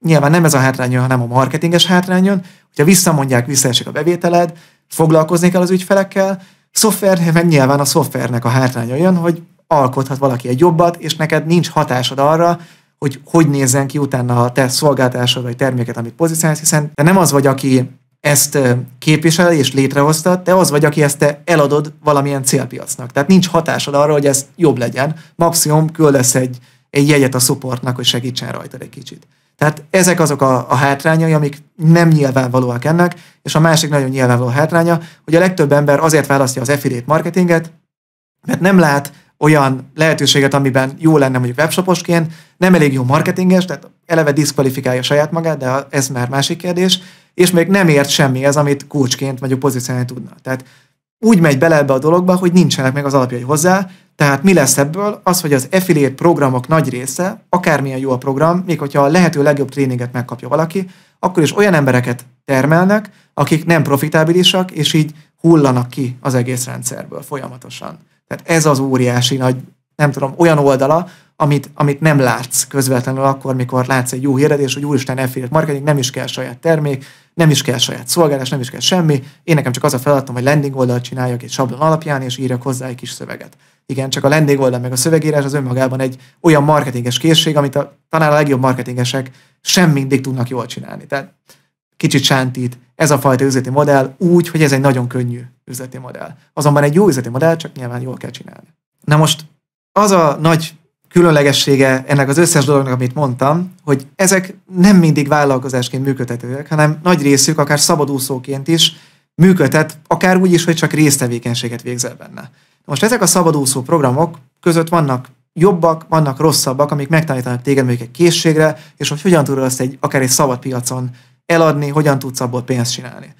[SPEAKER 1] nyilván nem ez a hátránya, hanem a marketinges hátrányon, hogyha visszamondják, visszaesik a bevételed, foglalkozni kell az ügyfelekkel, szoftver, meg nyilván a szoftvernek a hátránya olyan, hogy alkothat valaki egy jobbat, és neked nincs hatásod arra, hogy hogy nézzen ki utána a te szolgáltásod vagy terméket, amit pozícionálsz, hiszen te nem az vagy, aki ezt képvisel és létrehozta, te az vagy, aki ezt te eladod valamilyen célpiacnak. Tehát nincs hatásod arra, hogy ez jobb legyen. Maximum küldesz egy, egy jegyet a supportnak, hogy segítsen rajta egy kicsit. Tehát ezek azok a, a hátrányai, amik nem nyilvánvalóak ennek, és a másik nagyon nyilvánvaló hátránya, hogy a legtöbb ember azért választja az affiliate marketinget, mert nem lát olyan lehetőséget, amiben jó lenne mondjuk webshoposként, nem elég jó marketinges, tehát eleve diszkvalifikálja saját magát, de ez már másik kérdés, és még nem ért semmi ez, amit kulcsként mondjuk pozícionálni tudna. Tehát úgy megy bele ebbe a dologba, hogy nincsenek meg az alapjai hozzá, tehát mi lesz ebből? Az, hogy az affiliate programok nagy része, akármilyen jó a program, még hogyha a lehető legjobb tréninget megkapja valaki, akkor is olyan embereket termelnek, akik nem profitábilisak, és így hullanak ki az egész rendszerből folyamatosan. Tehát ez az óriási nagy, nem tudom, olyan oldala, amit, amit nem látsz közvetlenül akkor, mikor látsz egy jó hirdetés, hogy úristen, efféle marketing, nem is kell saját termék, nem is kell saját szolgálás, nem is kell semmi. Én nekem csak az a feladatom, hogy landing oldalt csináljak egy sablon alapján, és írjak hozzá egy kis szöveget. Igen, csak a landing oldal meg a szövegírás az önmagában egy olyan marketinges készség, amit a, talán a legjobb marketingesek sem mindig tudnak jól csinálni. Tehát kicsit sántít ez a fajta üzleti modell úgy, hogy ez egy nagyon könnyű üzleti modell. Azonban egy jó üzleti modell csak nyilván jól kell csinálni. Na most az a nagy különlegessége ennek az összes dolognak, amit mondtam, hogy ezek nem mindig vállalkozásként működhetőek, hanem nagy részük akár szabadúszóként is működhet, akár úgy is, hogy csak résztevékenységet végzel benne. Most ezek a szabadúszó programok között vannak jobbak, vannak rosszabbak, amik megtanítanak téged mondjuk egy készségre, és hogy hogyan tudod azt egy, akár egy szabad piacon eladni, hogyan tudsz abból pénzt csinálni.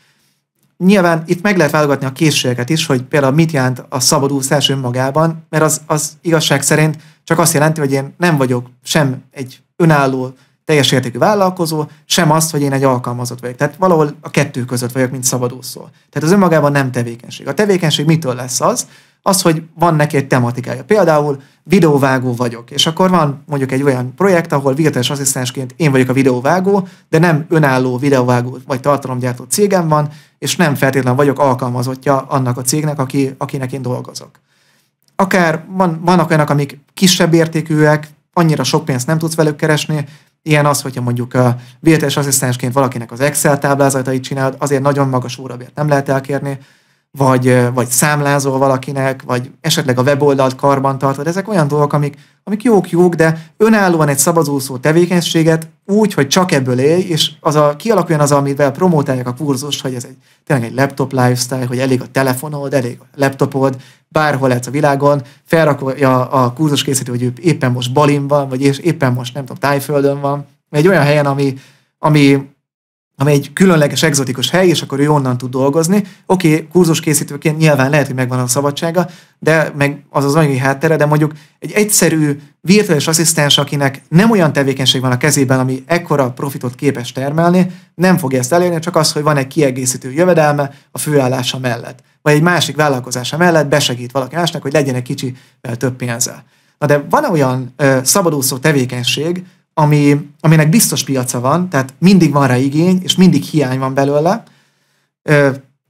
[SPEAKER 1] Nyilván itt meg lehet válogatni a készségeket is, hogy például mit jelent a szabadúszás önmagában, mert az, az igazság szerint csak azt jelenti, hogy én nem vagyok sem egy önálló, teljes értékű vállalkozó, sem azt, hogy én egy alkalmazott vagyok. Tehát valahol a kettő között vagyok, mint szabadúszó. Tehát az önmagában nem tevékenység. A tevékenység mitől lesz az? Az, hogy van neki egy tematikája. Például videóvágó vagyok, és akkor van mondjuk egy olyan projekt, ahol virtuális asszisztensként én vagyok a videóvágó, de nem önálló videóvágó vagy tartalomgyártó cégem van, és nem feltétlenül vagyok alkalmazottja annak a cégnek, aki, akinek én dolgozok akár van, vannak olyanok, amik kisebb értékűek, annyira sok pénzt nem tudsz velük keresni, Ilyen az, hogyha mondjuk a VTS asszisztensként valakinek az Excel táblázatait csinálod, azért nagyon magas órabért nem lehet elkérni, vagy, vagy számlázol valakinek, vagy esetleg a weboldalt karban tartod. Ezek olyan dolgok, amik, amik jók-jók, de önállóan egy szabadúszó tevékenységet úgy, hogy csak ebből élj, és az a, kialakuljon az, amivel promotálják a kurzust, hogy ez egy, tényleg egy laptop lifestyle, hogy elég a telefonod, elég a laptopod, bárhol lehetsz a világon, felrakolja a kurzus készítő, hogy ő éppen most Balin van, vagy és éppen most nem tudom, Tájföldön van, egy olyan helyen, ami, ami ami egy különleges, egzotikus hely, és akkor ő onnan tud dolgozni. Oké, okay, kurzuskészítőként készítőként nyilván lehet, hogy megvan a szabadsága, de meg az az anyagi háttere, de mondjuk egy egyszerű virtuális asszisztens, akinek nem olyan tevékenység van a kezében, ami ekkora profitot képes termelni, nem fogja ezt elérni, csak az, hogy van egy kiegészítő jövedelme a főállása mellett, vagy egy másik vállalkozása mellett besegít valaki másnak, hogy legyen egy kicsi több pénze. Na de van olyan ö, szabadúszó tevékenység, ami, aminek biztos piaca van, tehát mindig van rá igény, és mindig hiány van belőle.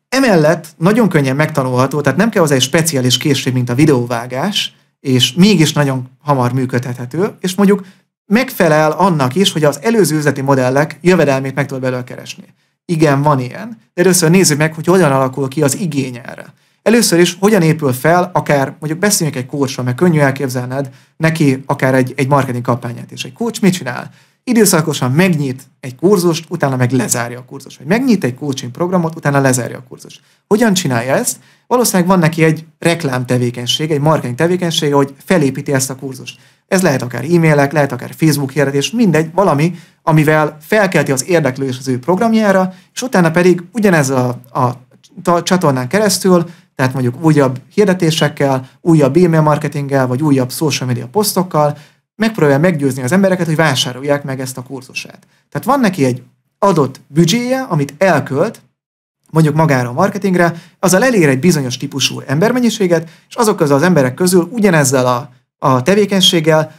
[SPEAKER 1] Emellett nagyon könnyen megtanulható, tehát nem kell hozzá egy speciális készség, mint a videóvágás, és mégis nagyon hamar működhethető, és mondjuk megfelel annak is, hogy az előző üzleti modellek jövedelmét meg tudod belőle keresni. Igen, van ilyen. De először nézzük meg, hogy hogyan alakul ki az igény erre. Először is hogyan épül fel, akár mondjuk beszéljünk egy kócsról, mert könnyű elképzelned neki akár egy, egy marketing kampányát is. Egy kócs mit csinál? Időszakosan megnyit egy kurzust, utána meg lezárja a kurzust. Vagy megnyit egy coaching programot, utána lezárja a kurzust. Hogyan csinálja ezt? Valószínűleg van neki egy reklám tevékenység, egy marketing tevékenysége, hogy felépíti ezt a kurzust. Ez lehet akár e-mailek, lehet akár Facebook hirdetés, mindegy, valami, amivel felkelti az érdeklődés az ő programjára, és utána pedig ugyanez a, a csatornán keresztül tehát mondjuk újabb hirdetésekkel, újabb email marketinggel, vagy újabb social media posztokkal megpróbálja meggyőzni az embereket, hogy vásárolják meg ezt a kurzusát. Tehát van neki egy adott büdzséje, amit elkölt, mondjuk magára a marketingre, azzal elér egy bizonyos típusú embermennyiséget, és azok közül az emberek közül ugyanezzel a, a tevékenységgel,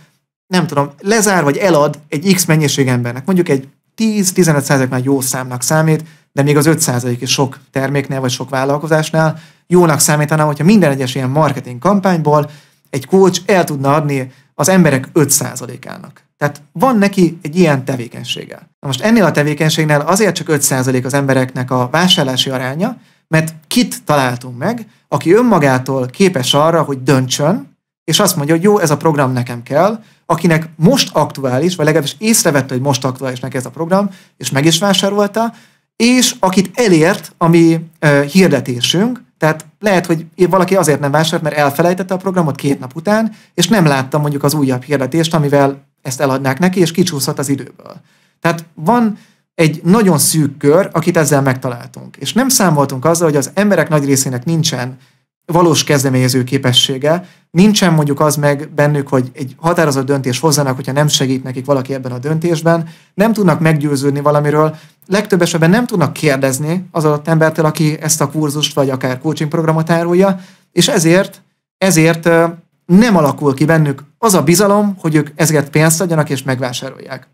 [SPEAKER 1] nem tudom, lezár vagy elad egy X mennyiség embernek, mondjuk egy 10-15% már jó számnak számít, de még az 5% is sok terméknél vagy sok vállalkozásnál jónak számítaná, hogyha minden egyes ilyen marketing kampányból egy coach el tudna adni az emberek 5%-ának. Tehát van neki egy ilyen tevékenysége. Na most ennél a tevékenységnél azért csak 5% az embereknek a vásárlási aránya, mert kit találtunk meg, aki önmagától képes arra, hogy döntsön, és azt mondja, hogy jó, ez a program nekem kell, akinek most aktuális, vagy legalábbis észrevette, hogy most neki ez a program, és meg is vásárolta, és akit elért a mi ö, hirdetésünk, tehát lehet, hogy valaki azért nem vásárolt, mert elfelejtette a programot két nap után, és nem látta mondjuk az újabb hirdetést, amivel ezt eladnák neki, és kicsúszhat az időből. Tehát van egy nagyon szűk kör, akit ezzel megtaláltunk. És nem számoltunk azzal, hogy az emberek nagy részének nincsen valós kezdeményező képessége, nincsen mondjuk az meg bennük, hogy egy határozott döntés hozzanak, hogyha nem segít nekik valaki ebben a döntésben, nem tudnak meggyőződni valamiről, legtöbb esetben nem tudnak kérdezni az adott embertől, aki ezt a kurzust vagy akár coaching programot árulja, és ezért, ezért nem alakul ki bennük az a bizalom, hogy ők ezért pénzt adjanak és megvásárolják.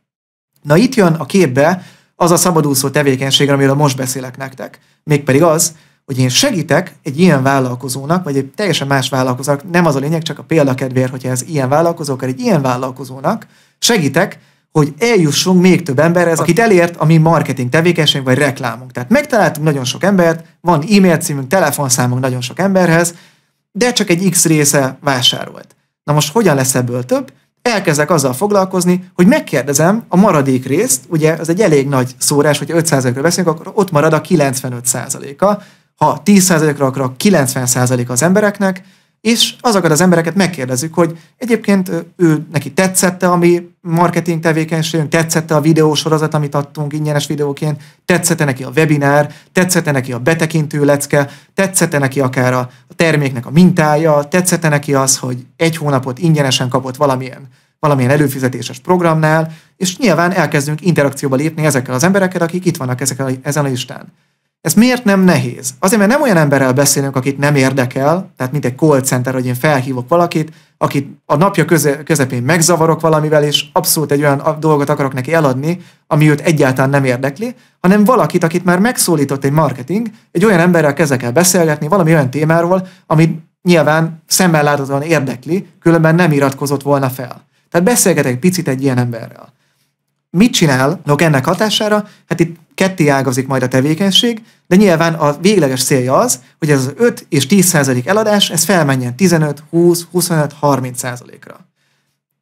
[SPEAKER 1] Na itt jön a képbe az a szabadúszó tevékenység, amiről most beszélek nektek. Mégpedig az, hogy én segítek egy ilyen vállalkozónak, vagy egy teljesen más vállalkozónak, nem az a lényeg, csak a példakedvér, hogyha ez ilyen vállalkozó, akár egy ilyen vállalkozónak segítek, hogy eljussunk még több emberhez, akit elért a mi marketing tevékenység vagy reklámunk. Tehát megtaláltunk nagyon sok embert, van e-mail címünk, telefonszámunk nagyon sok emberhez, de csak egy X része vásárolt. Na most hogyan lesz ebből több? Elkezdek azzal foglalkozni, hogy megkérdezem a maradék részt, ugye ez egy elég nagy szórás, hogy 5%-ról beszélünk, akkor ott marad a 95%-a, ha 10%-ra akar, 90% az embereknek, és azokat az embereket megkérdezzük, hogy egyébként ő neki tetszette a mi marketing tevékenységünk, tetszette a videósorozat, amit adtunk ingyenes videóként, tetszette neki a webinár, tetszette neki a betekintő lecke, tetszette neki akár a terméknek a mintája, tetszette neki az, hogy egy hónapot ingyenesen kapott valamilyen valamilyen előfizetéses programnál, és nyilván elkezdünk interakcióba lépni ezekkel az emberekkel, akik itt vannak ezeken, ezen a listán. Ez miért nem nehéz? Azért, mert nem olyan emberrel beszélünk, akit nem érdekel, tehát mint egy call center, hogy én felhívok valakit, akit a napja közepén megzavarok valamivel, és abszolút egy olyan dolgot akarok neki eladni, ami őt egyáltalán nem érdekli, hanem valakit, akit már megszólított egy marketing, egy olyan emberrel kezdek el beszélgetni valami olyan témáról, amit nyilván szemmel láthatóan érdekli, különben nem iratkozott volna fel. Tehát beszélgetek picit egy ilyen emberrel mit csinálnak ennek hatására? Hát itt ketté ágazik majd a tevékenység, de nyilván a végleges célja az, hogy ez az 5 és 10 százalék eladás, ez felmenjen 15, 20, 25, 30 százalékra.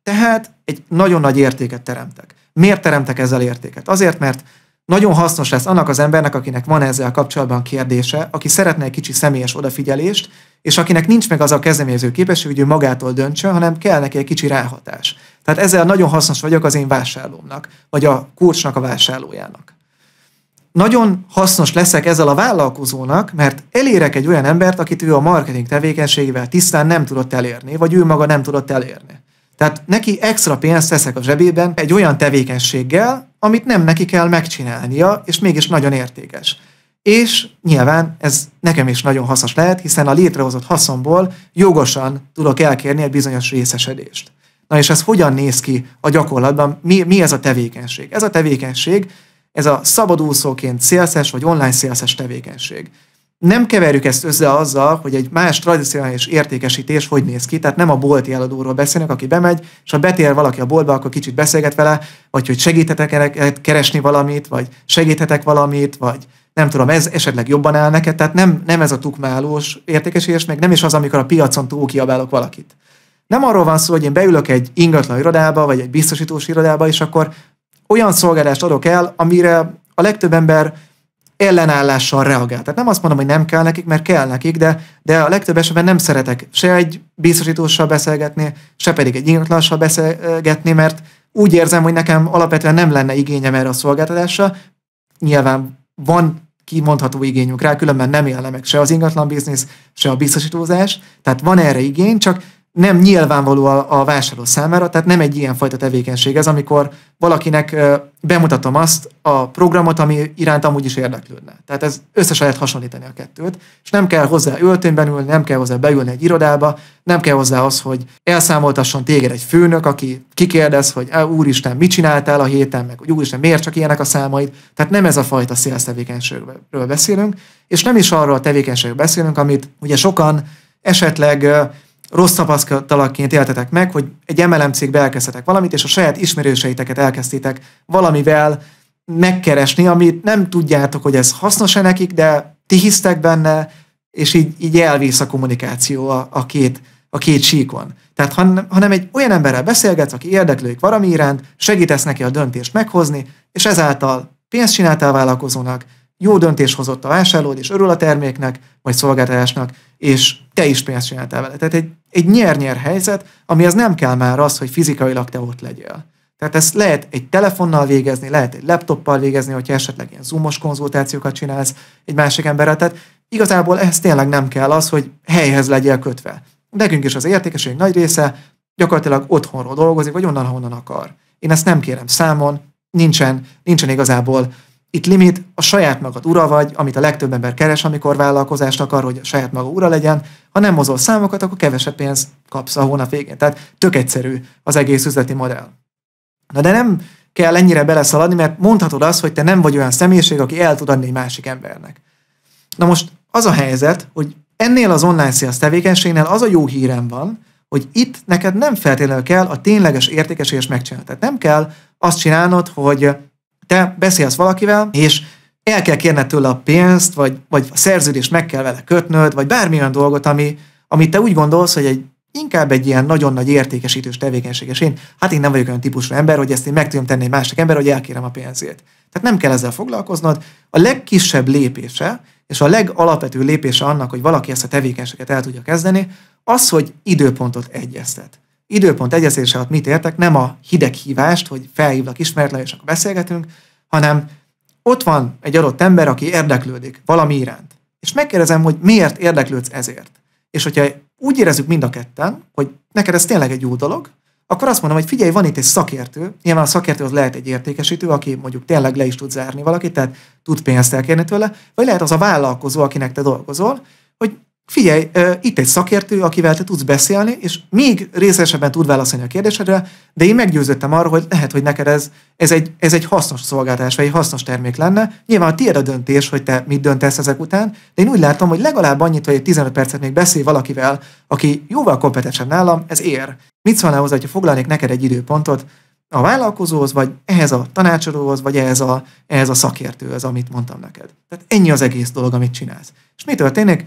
[SPEAKER 1] Tehát egy nagyon nagy értéket teremtek. Miért teremtek ezzel értéket? Azért, mert nagyon hasznos lesz annak az embernek, akinek van ezzel kapcsolatban kérdése, aki szeretne egy kicsi személyes odafigyelést, és akinek nincs meg az a kezdeményező képesség, hogy ő magától döntsön, hanem kell neki egy kicsi ráhatás. Tehát ezzel nagyon hasznos vagyok az én vásárlómnak, vagy a kursnak a vásárlójának. Nagyon hasznos leszek ezzel a vállalkozónak, mert elérek egy olyan embert, akit ő a marketing tevékenységével tisztán nem tudott elérni, vagy ő maga nem tudott elérni. Tehát neki extra pénzt teszek a zsebében egy olyan tevékenységgel, amit nem neki kell megcsinálnia, és mégis nagyon értékes. És nyilván ez nekem is nagyon hasznos lehet, hiszen a létrehozott haszomból jogosan tudok elkérni egy bizonyos részesedést. Na és ez hogyan néz ki a gyakorlatban? Mi, mi ez a tevékenység? Ez a tevékenység, ez a szabadúszóként szélszes vagy online szélszes tevékenység nem keverjük ezt össze azzal, hogy egy más tradicionális értékesítés hogy néz ki, tehát nem a bolti eladóról beszélnek, aki bemegy, és ha betér valaki a boltba, akkor kicsit beszélget vele, vagy hogy segíthetek eh, keresni valamit, vagy segíthetek valamit, vagy nem tudom, ez esetleg jobban áll neked, tehát nem, nem ez a tukmálós értékesítés, meg nem is az, amikor a piacon túl kiabálok valakit. Nem arról van szó, hogy én beülök egy ingatlan irodába, vagy egy biztosítós irodába, és akkor olyan szolgáltást adok el, amire a legtöbb ember ellenállással reagál. Tehát nem azt mondom, hogy nem kell nekik, mert kell nekik, de, de a legtöbb esetben nem szeretek se egy biztosítóssal beszélgetni, se pedig egy ingatlanossal beszélgetni, mert úgy érzem, hogy nekem alapvetően nem lenne igényem erre a szolgáltatásra. Nyilván van kimondható igényünk rá, különben nem élne meg se az ingatlan biznisz, se a biztosítózás. Tehát van erre igény, csak nem nyilvánvaló a, a vásárló számára, tehát nem egy ilyen fajta tevékenység ez, amikor valakinek bemutatom azt a programot, ami iránt amúgy is érdeklődne. Tehát ez össze lehet hasonlítani a kettőt, és nem kell hozzá öltönyben ülni, nem kell hozzá beülni egy irodába, nem kell hozzá az, hogy elszámoltasson téged egy főnök, aki kikérdez, hogy úristen, mit csináltál a héten, meg hogy úristen, miért csak ilyenek a számaid. Tehát nem ez a fajta sales tevékenységről beszélünk, és nem is arról a tevékenységről beszélünk, amit ugye sokan esetleg rossz tapasztalatként éltetek meg, hogy egy MLM cégbe elkezdhetek valamit, és a saját ismerőseiteket elkezdtétek valamivel megkeresni, amit nem tudjátok, hogy ez hasznos-e nekik, de ti hisztek benne, és így, így elvész a kommunikáció a, a két a két síkon. Tehát hanem hanem egy olyan emberrel beszélgetsz, aki érdeklődik valami iránt, segítesz neki a döntést meghozni, és ezáltal pénzt csináltál vállalkozónak, jó döntés hozott a vásárlód, és örül a terméknek, vagy szolgáltatásnak, és te is pénzt csináltál vele. Tehát egy, egy nyer-nyer helyzet, ami az nem kell már az, hogy fizikailag te ott legyél. Tehát ezt lehet egy telefonnal végezni, lehet egy laptoppal végezni, hogyha esetleg ilyen zoomos konzultációkat csinálsz egy másik emberrel. Tehát igazából ehhez tényleg nem kell az, hogy helyhez legyél kötve. Nekünk is az értékeség nagy része gyakorlatilag otthonról dolgozik, vagy onnan, honnan akar. Én ezt nem kérem számon, nincsen, nincsen igazából itt limit a saját magad ura vagy, amit a legtöbb ember keres, amikor vállalkozást akar, hogy a saját maga ura legyen. Ha nem mozol számokat, akkor kevesebb pénzt kapsz a hónap végén. Tehát tök egyszerű az egész üzleti modell. Na de nem kell ennyire beleszaladni, mert mondhatod azt, hogy te nem vagy olyan személyiség, aki el tud adni egy másik embernek. Na most az a helyzet, hogy ennél az online sales tevékenységnél az a jó hírem van, hogy itt neked nem feltétlenül kell a tényleges értékesítés megcsinálni. Tehát nem kell azt csinálnod, hogy te beszélsz valakivel, és el kell kérned tőle a pénzt, vagy, vagy a szerződést meg kell vele kötnöd, vagy bármilyen dolgot, ami, amit te úgy gondolsz, hogy egy inkább egy ilyen nagyon nagy értékesítős tevékenység, és én, hát én nem vagyok olyan típusú ember, hogy ezt én meg tudom tenni egy másik ember, hogy elkérem a pénzét. Tehát nem kell ezzel foglalkoznod. A legkisebb lépése, és a legalapvető lépése annak, hogy valaki ezt a tevékenységet el tudja kezdeni, az, hogy időpontot egyeztet időpont egyezése alatt mit értek, nem a hideg hívást, hogy felhívlak, ismeretlen, és akkor beszélgetünk, hanem ott van egy adott ember, aki érdeklődik valami iránt. És megkérdezem, hogy miért érdeklődsz ezért. És hogyha úgy érezzük mind a ketten, hogy neked ez tényleg egy jó dolog, akkor azt mondom, hogy figyelj, van itt egy szakértő, nyilván a szakértő az lehet egy értékesítő, aki mondjuk tényleg le is tud zárni valakit, tehát tud pénzt elkérni tőle, vagy lehet az a vállalkozó, akinek te dolgozol, hogy figyelj, itt egy szakértő, akivel te tudsz beszélni, és még részesebben tud válaszolni a kérdésedre, de én meggyőződtem arról, hogy lehet, hogy neked ez, ez, egy, ez egy hasznos szolgáltatás, vagy egy hasznos termék lenne. Nyilván a tiéd a döntés, hogy te mit döntesz ezek után, de én úgy látom, hogy legalább annyit, hogy egy 15 percet még beszél valakivel, aki jóval kompetensebb nálam, ez ér. Mit szólnál hozzá, hogyha foglalnék neked egy időpontot a vállalkozóhoz, vagy ehhez a tanácsadóhoz, vagy ehhez a, ehhez a szakértőhöz, amit mondtam neked. Tehát ennyi az egész dolog, amit csinálsz. És mi történik?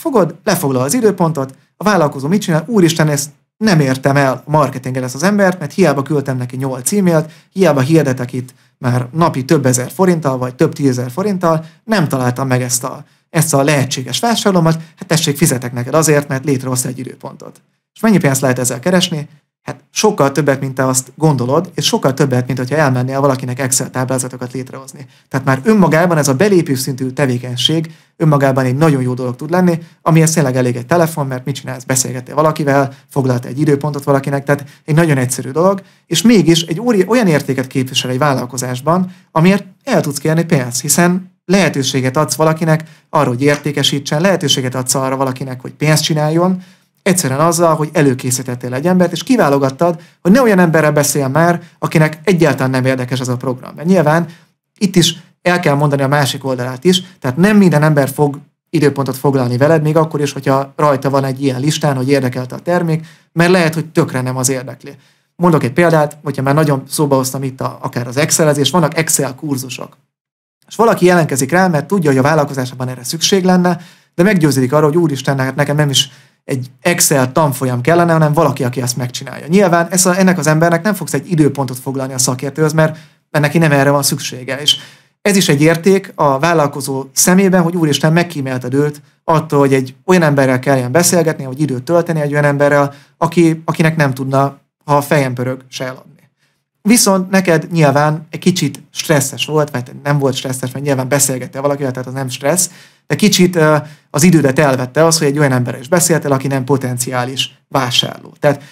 [SPEAKER 1] fogod, lefoglal az időpontot, a vállalkozó mit csinál, úristen, ezt nem értem el marketingen ezt az embert, mert hiába küldtem neki 8 e-mailt, hiába hirdetek itt már napi több ezer forinttal, vagy több tízezer forinttal, nem találtam meg ezt a, ezt a lehetséges vásárlómat, hát tessék, fizetek neked azért, mert létrehoz egy időpontot. És mennyi pénzt lehet ezzel keresni? hát sokkal többet, mint te azt gondolod, és sokkal többet, mint hogyha elmennél valakinek Excel táblázatokat létrehozni. Tehát már önmagában ez a belépő szintű tevékenység önmagában egy nagyon jó dolog tud lenni, amihez tényleg elég egy telefon, mert mit csinálsz, beszélgetél valakivel, foglalt egy időpontot valakinek, tehát egy nagyon egyszerű dolog, és mégis egy óri- olyan értéket képvisel egy vállalkozásban, amiért el tudsz kérni pénzt, hiszen lehetőséget adsz valakinek arra, hogy értékesítsen, lehetőséget adsz arra valakinek, hogy pénzt csináljon, Egyszerűen azzal, hogy előkészítettél egy embert, és kiválogattad, hogy ne olyan emberrel beszél már, akinek egyáltalán nem érdekes ez a program. Mert nyilván itt is el kell mondani a másik oldalát is, tehát nem minden ember fog időpontot foglalni veled, még akkor is, hogyha rajta van egy ilyen listán, hogy érdekelte a termék, mert lehet, hogy tökre nem az érdekli. Mondok egy példát, hogyha már nagyon szóba hoztam itt a, akár az Excel és vannak Excel kurzusok. És valaki jelentkezik rá, mert tudja, hogy a vállalkozásában erre szükség lenne, de meggyőződik arra, hogy úristen, hát nekem nem is egy Excel tanfolyam kellene, hanem valaki, aki ezt megcsinálja. Nyilván ez a, ennek az embernek nem fogsz egy időpontot foglalni a szakértőhöz, mert, mert neki nem erre van szüksége. És ez is egy érték a vállalkozó szemében, hogy úristen, megkímélted őt attól, hogy egy olyan emberrel kelljen beszélgetni, vagy időt tölteni egy olyan emberrel, aki, akinek nem tudna, ha a fejem pörög, se eladni. Viszont neked nyilván egy kicsit stresszes volt, mert nem volt stresszes, mert nyilván beszélgette valakivel, tehát az nem stressz, de kicsit az idődet elvette az, hogy egy olyan emberrel is beszéltél, aki nem potenciális vásárló. Tehát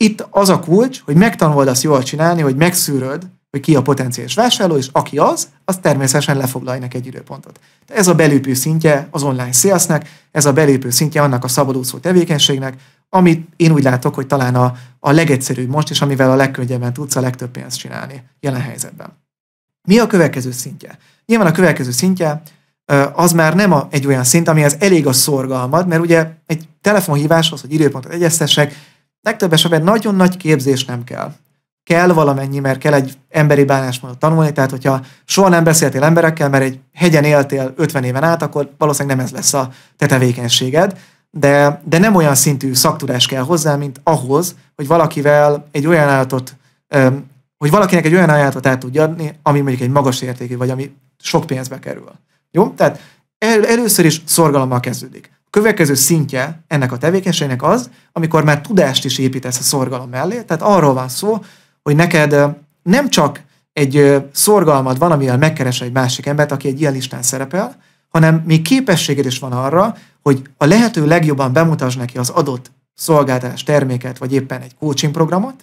[SPEAKER 1] itt az a kulcs, hogy megtanulod azt jól csinálni, hogy megszűröd, hogy ki a potenciális vásárló, és aki az, az természetesen neked egy időpontot. Tehát Ez a belépő szintje az online sziasznak, ez a belépő szintje annak a szabadúszó tevékenységnek, amit én úgy látok, hogy talán a, a legegyszerűbb most, és amivel a legkönnyebben tudsz a legtöbb pénzt csinálni jelen helyzetben. Mi a következő szintje? Nyilván a következő szintje az már nem a, egy olyan szint, ami az elég a szorgalmad, mert ugye egy telefonhíváshoz, hogy időpontot egyeztessek, legtöbb esetben nagyon nagy képzés nem kell. Kell valamennyi, mert kell egy emberi bánásmódot tanulni, tehát hogyha soha nem beszéltél emberekkel, mert egy hegyen éltél 50 éven át, akkor valószínűleg nem ez lesz a te tevékenységed, de, de nem olyan szintű szaktudás kell hozzá, mint ahhoz, hogy valakivel egy olyan ajánlatot, hogy valakinek egy olyan ajánlatot át tudja adni, ami mondjuk egy magas értékű, vagy ami sok pénzbe kerül. Jó? Tehát el, először is szorgalommal kezdődik. A következő szintje ennek a tevékenységnek az, amikor már tudást is építesz a szorgalom mellé, tehát arról van szó, hogy neked nem csak egy szorgalmad van, amivel megkeres egy másik embert, aki egy ilyen listán szerepel, hanem még képességed is van arra, hogy a lehető legjobban bemutasd neki az adott szolgáltás, terméket, vagy éppen egy coaching programot,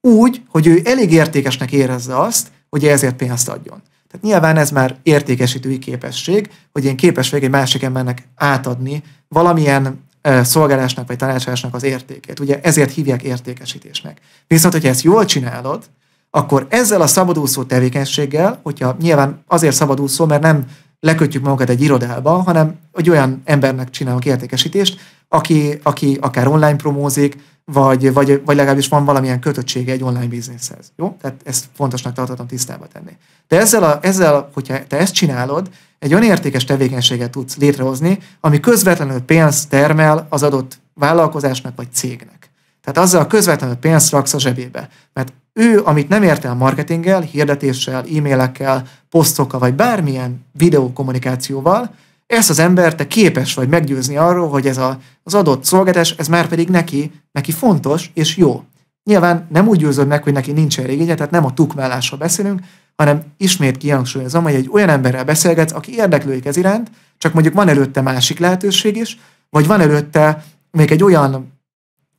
[SPEAKER 1] úgy, hogy ő elég értékesnek érezze azt, hogy ezért pénzt adjon. Tehát nyilván ez már értékesítői képesség, hogy én képes vagyok egy másik embernek átadni valamilyen szolgálásnak vagy tanácsadásnak az értékét. Ugye ezért hívják értékesítésnek. Viszont, hogyha ezt jól csinálod, akkor ezzel a szabadúszó tevékenységgel, hogyha nyilván azért szabadúszó, mert nem lekötjük magunkat egy irodába, hanem egy olyan embernek csinálunk értékesítést, aki, aki akár online promózik, vagy, vagy, vagy legalábbis van valamilyen kötöttsége egy online bizniszhez. Jó? Tehát ezt fontosnak tartottam tisztába tenni. De ezzel, a, ezzel, hogyha te ezt csinálod, egy olyan értékes tevékenységet tudsz létrehozni, ami közvetlenül pénzt termel az adott vállalkozásnak vagy cégnek. Tehát azzal közvetlenül pénzt raksz a zsebébe. Mert ő, amit nem ért el marketinggel, hirdetéssel, e-mailekkel, posztokkal, vagy bármilyen videókommunikációval, ezt az ember te képes vagy meggyőzni arról, hogy ez a, az adott szolgáltatás, ez már pedig neki, neki fontos és jó. Nyilván nem úgy győzöd meg, hogy neki nincs elég igénye, tehát nem a tukmálásról beszélünk, hanem ismét kihangsúlyozom, hogy egy olyan emberrel beszélgetsz, aki érdeklődik ez iránt, csak mondjuk van előtte másik lehetőség is, vagy van előtte még egy olyan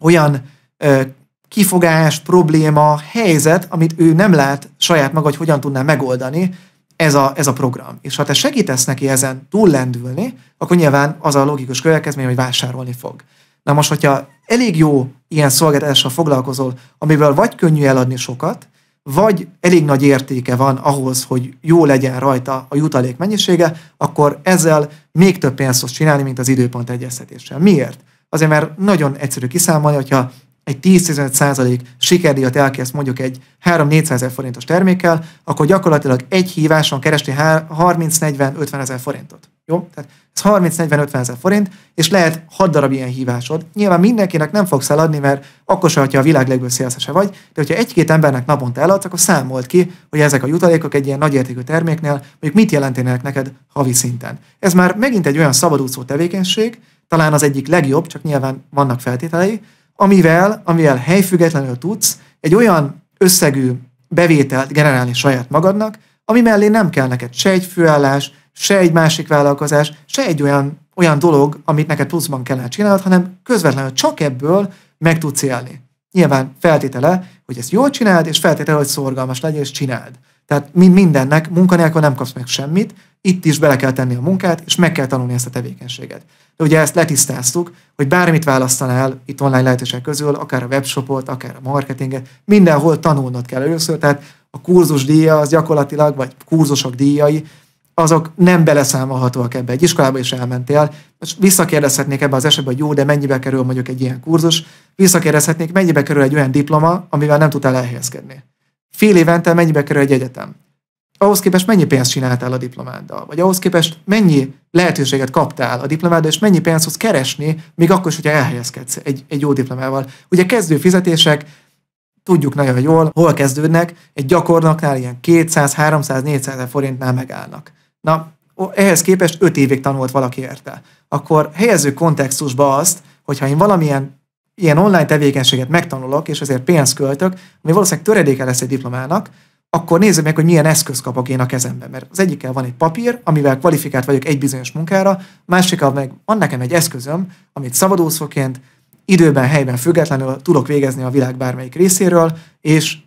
[SPEAKER 1] olyan ö, kifogás, probléma, helyzet, amit ő nem lát saját maga, hogy hogyan tudná megoldani ez a, ez a program. És ha te segítesz neki ezen túllendülni, akkor nyilván az a logikus következmény, hogy vásárolni fog. Na most, hogyha elég jó ilyen szolgáltatással foglalkozol, amivel vagy könnyű eladni sokat, vagy elég nagy értéke van ahhoz, hogy jó legyen rajta a jutalék mennyisége, akkor ezzel még több pénzt tudsz csinálni, mint az időpont egyeztetéssel. Miért? Azért mert nagyon egyszerű kiszámolni, hogyha egy 10-15% százalék sikerdíjat elkezd mondjuk egy 3-400 ezer forintos termékkel, akkor gyakorlatilag egy híváson keresni 30-40-50 ezer forintot. Jó? Tehát ez 30-40-50 ezer forint, és lehet 6 darab ilyen hívásod. Nyilván mindenkinek nem fogsz eladni, mert akkor se, hogyha a világ legjobb szélszese vagy, de hogyha egy-két embernek naponta eladsz, akkor számolt ki, hogy ezek a jutalékok egy ilyen nagyértékű terméknél, mondjuk mit jelentenek neked havi szinten. Ez már megint egy olyan szabadúszó tevékenység, talán az egyik legjobb, csak nyilván vannak feltételei, amivel, amivel helyfüggetlenül tudsz egy olyan összegű bevételt generálni saját magadnak, ami mellé nem kell neked se egy főállás, se egy másik vállalkozás, se egy olyan, olyan dolog, amit neked pluszban kellene csinálnod, hanem közvetlenül csak ebből meg tudsz élni. Nyilván feltétele, hogy ezt jól csináld, és feltétele, hogy szorgalmas legyél, és csináld. Tehát mind mindennek munkanélkül nem kapsz meg semmit, itt is bele kell tenni a munkát, és meg kell tanulni ezt a tevékenységet de ugye ezt letisztáztuk, hogy bármit választanál itt online lehetőség közül, akár a webshopot, akár a marketinget, mindenhol tanulnod kell először, tehát a kurzus díja az gyakorlatilag, vagy kurzusok díjai, azok nem beleszámolhatóak ebbe. Egy iskolába is elmentél, most visszakérdezhetnék ebbe az esetben, hogy jó, de mennyibe kerül mondjuk egy ilyen kurzus, visszakérdezhetnék, mennyibe kerül egy olyan diploma, amivel nem tudtál elhelyezkedni. Fél évente mennyibe kerül egy egyetem? ahhoz képest mennyi pénzt csináltál a diplomáddal, vagy ahhoz képest mennyi lehetőséget kaptál a diplomáddal, és mennyi pénzt tudsz keresni, még akkor is, hogyha elhelyezkedsz egy, egy jó diplomával. Ugye kezdő fizetések, tudjuk nagyon jól, hol kezdődnek, egy gyakornoknál ilyen 200, 300, 400 forintnál megállnak. Na, ehhez képest 5 évig tanult valaki érte. Akkor helyező kontextusba azt, hogyha én valamilyen ilyen online tevékenységet megtanulok, és ezért pénzt költök, ami valószínűleg töredéke lesz egy diplomának, akkor nézze meg, hogy milyen eszköz kapok én a kezembe. Mert az egyikkel van egy papír, amivel kvalifikált vagyok egy bizonyos munkára, másikkal meg van nekem egy eszközöm, amit szabadúszóként időben, helyben függetlenül tudok végezni a világ bármelyik részéről, és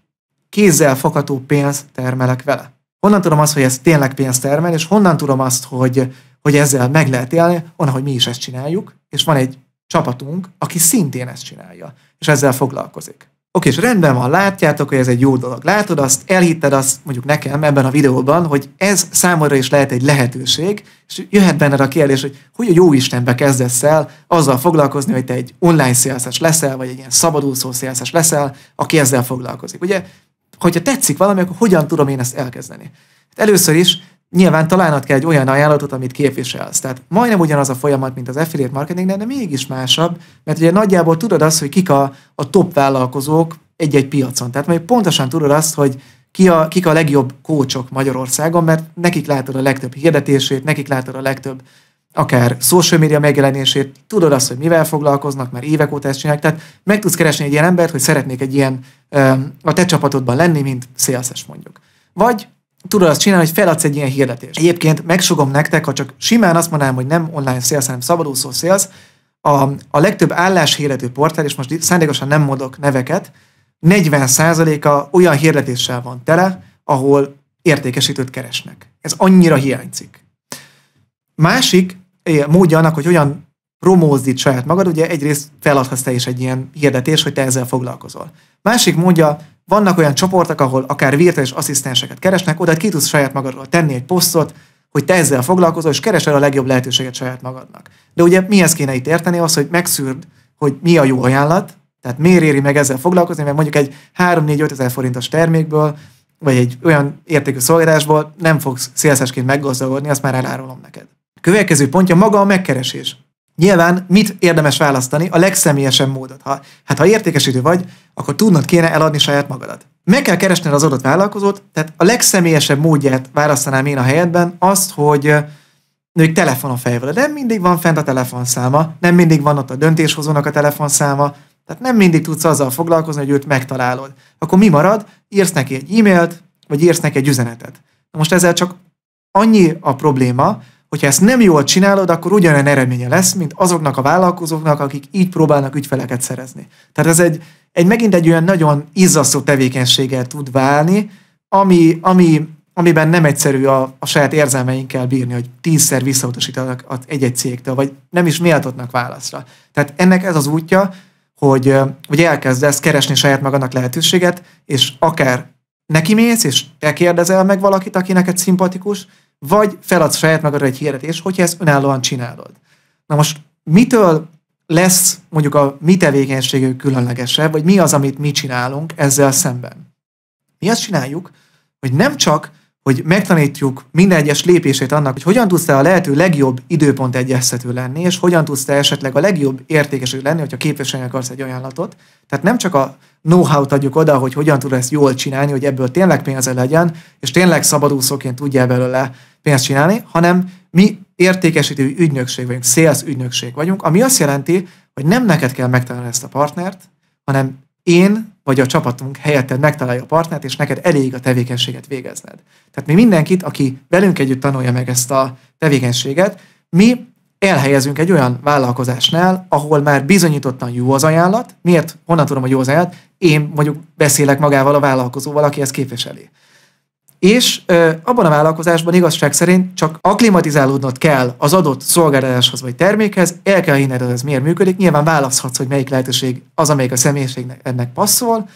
[SPEAKER 1] kézzel fogható pénzt termelek vele. Honnan tudom azt, hogy ez tényleg pénzt termel, és honnan tudom azt, hogy, hogy ezzel meg lehet élni, onnan, hogy mi is ezt csináljuk, és van egy csapatunk, aki szintén ezt csinálja, és ezzel foglalkozik. Oké, és rendben van, látjátok, hogy ez egy jó dolog. Látod azt, elhitted azt mondjuk nekem ebben a videóban, hogy ez számodra is lehet egy lehetőség, és jöhet benned a kérdés, hogy hogy a jó Istenbe kezdesz el azzal foglalkozni, hogy te egy online szélszes leszel, vagy egy ilyen szabadúszó szélszes leszel, aki ezzel foglalkozik. Ugye, hogyha tetszik valami, akkor hogyan tudom én ezt elkezdeni? Hát először is nyilván találnod kell egy olyan ajánlatot, amit képviselsz. Tehát majdnem ugyanaz a folyamat, mint az affiliate marketingnél, de mégis másabb, mert ugye nagyjából tudod azt, hogy kik a, a top vállalkozók egy-egy piacon. Tehát majd pontosan tudod azt, hogy ki a, kik a legjobb kócsok Magyarországon, mert nekik látod a legtöbb hirdetését, nekik látod a legtöbb akár social media megjelenését, tudod azt, hogy mivel foglalkoznak, mert évek óta ezt csinálják, tehát meg tudsz keresni egy ilyen embert, hogy szeretnék egy ilyen a te csapatodban lenni, mint CSS mondjuk. Vagy tudod azt csinálni, hogy feladsz egy ilyen hirdetést. Egyébként megsugom nektek, ha csak simán azt mondanám, hogy nem online sales, hanem szabadúszó sales, a, a legtöbb álláshirdető portál, és most szándékosan nem mondok neveket, 40%-a olyan hirdetéssel van tele, ahol értékesítőt keresnek. Ez annyira hiányzik. Másik eh, módja annak, hogy olyan promózdít saját magad, ugye egyrészt feladhatsz te is egy ilyen hirdetés, hogy te ezzel foglalkozol. Másik módja, vannak olyan csoportok, ahol akár virtuális asszisztenseket keresnek, oda ki tudsz saját magadról tenni egy posztot, hogy te ezzel foglalkozol, és keresel a legjobb lehetőséget saját magadnak. De ugye mihez kéne itt érteni? Az, hogy megszűrd, hogy mi a jó ajánlat, tehát miért éri meg ezzel foglalkozni, mert mondjuk egy 3-4-5 ezer forintos termékből, vagy egy olyan értékű szolgálásból nem fogsz szélszesként meggazdagodni, azt már elárulom neked. Következő pontja maga a megkeresés. Nyilván mit érdemes választani? A legszemélyesebb módot. Ha, hát ha értékesítő vagy, akkor tudnod kéne eladni saját magadat. Meg kell keresned az adott vállalkozót, tehát a legszemélyesebb módját választanám én a helyedben, azt, hogy ők telefonon fejvel, de nem mindig van fent a telefonszáma, nem mindig van ott a döntéshozónak a telefonszáma, tehát nem mindig tudsz azzal foglalkozni, hogy őt megtalálod. Akkor mi marad? Írsz neki egy e-mailt, vagy írsz neki egy üzenetet. Na most ezzel csak annyi a probléma, hogyha ezt nem jól csinálod, akkor ugyanen eredménye lesz, mint azoknak a vállalkozóknak, akik így próbálnak ügyfeleket szerezni. Tehát ez egy, egy megint egy olyan nagyon izzasztó tevékenységgel tud válni, ami, ami, amiben nem egyszerű a, a saját érzelmeinkkel bírni, hogy tízszer visszautasítanak egy-egy cégtől, vagy nem is méltatnak válaszra. Tehát ennek ez az útja, hogy, hogy elkezdesz keresni saját magadnak lehetőséget, és akár neki mész, és te kérdezel meg valakit, aki neked szimpatikus, vagy feladsz saját magadra egy hirdetést, hogyha ezt önállóan csinálod. Na most mitől lesz mondjuk a mi tevékenységünk különlegesebb, vagy mi az, amit mi csinálunk ezzel szemben? Mi azt csináljuk, hogy nem csak hogy megtanítjuk minden egyes lépését annak, hogy hogyan tudsz te a lehető legjobb időpont egyeztető lenni, és hogyan tudsz te esetleg a legjobb értékesítő lenni, hogyha képviselni akarsz egy ajánlatot. Tehát nem csak a know-how-t adjuk oda, hogy hogyan tudod ezt jól csinálni, hogy ebből tényleg pénze legyen, és tényleg szabadúszóként tudjál belőle pénzt csinálni, hanem mi értékesítő ügynökség vagyunk, sales ügynökség vagyunk, ami azt jelenti, hogy nem neked kell megtalálni ezt a partnert, hanem én vagy a csapatunk helyetted megtalálja a partnert, és neked elég a tevékenységet végezned. Tehát mi mindenkit, aki velünk együtt tanulja meg ezt a tevékenységet, mi elhelyezünk egy olyan vállalkozásnál, ahol már bizonyítottan jó az ajánlat. Miért? Honnan tudom, hogy jó az ajánlat? Én mondjuk beszélek magával a vállalkozóval, aki ezt képviseli és ö, abban a vállalkozásban igazság szerint csak aklimatizálódnod kell az adott szolgáltatáshoz vagy termékhez, el kell hinned, hogy ez miért működik, nyilván választhatsz, hogy melyik lehetőség az, amelyik a személyiségnek ennek passzol,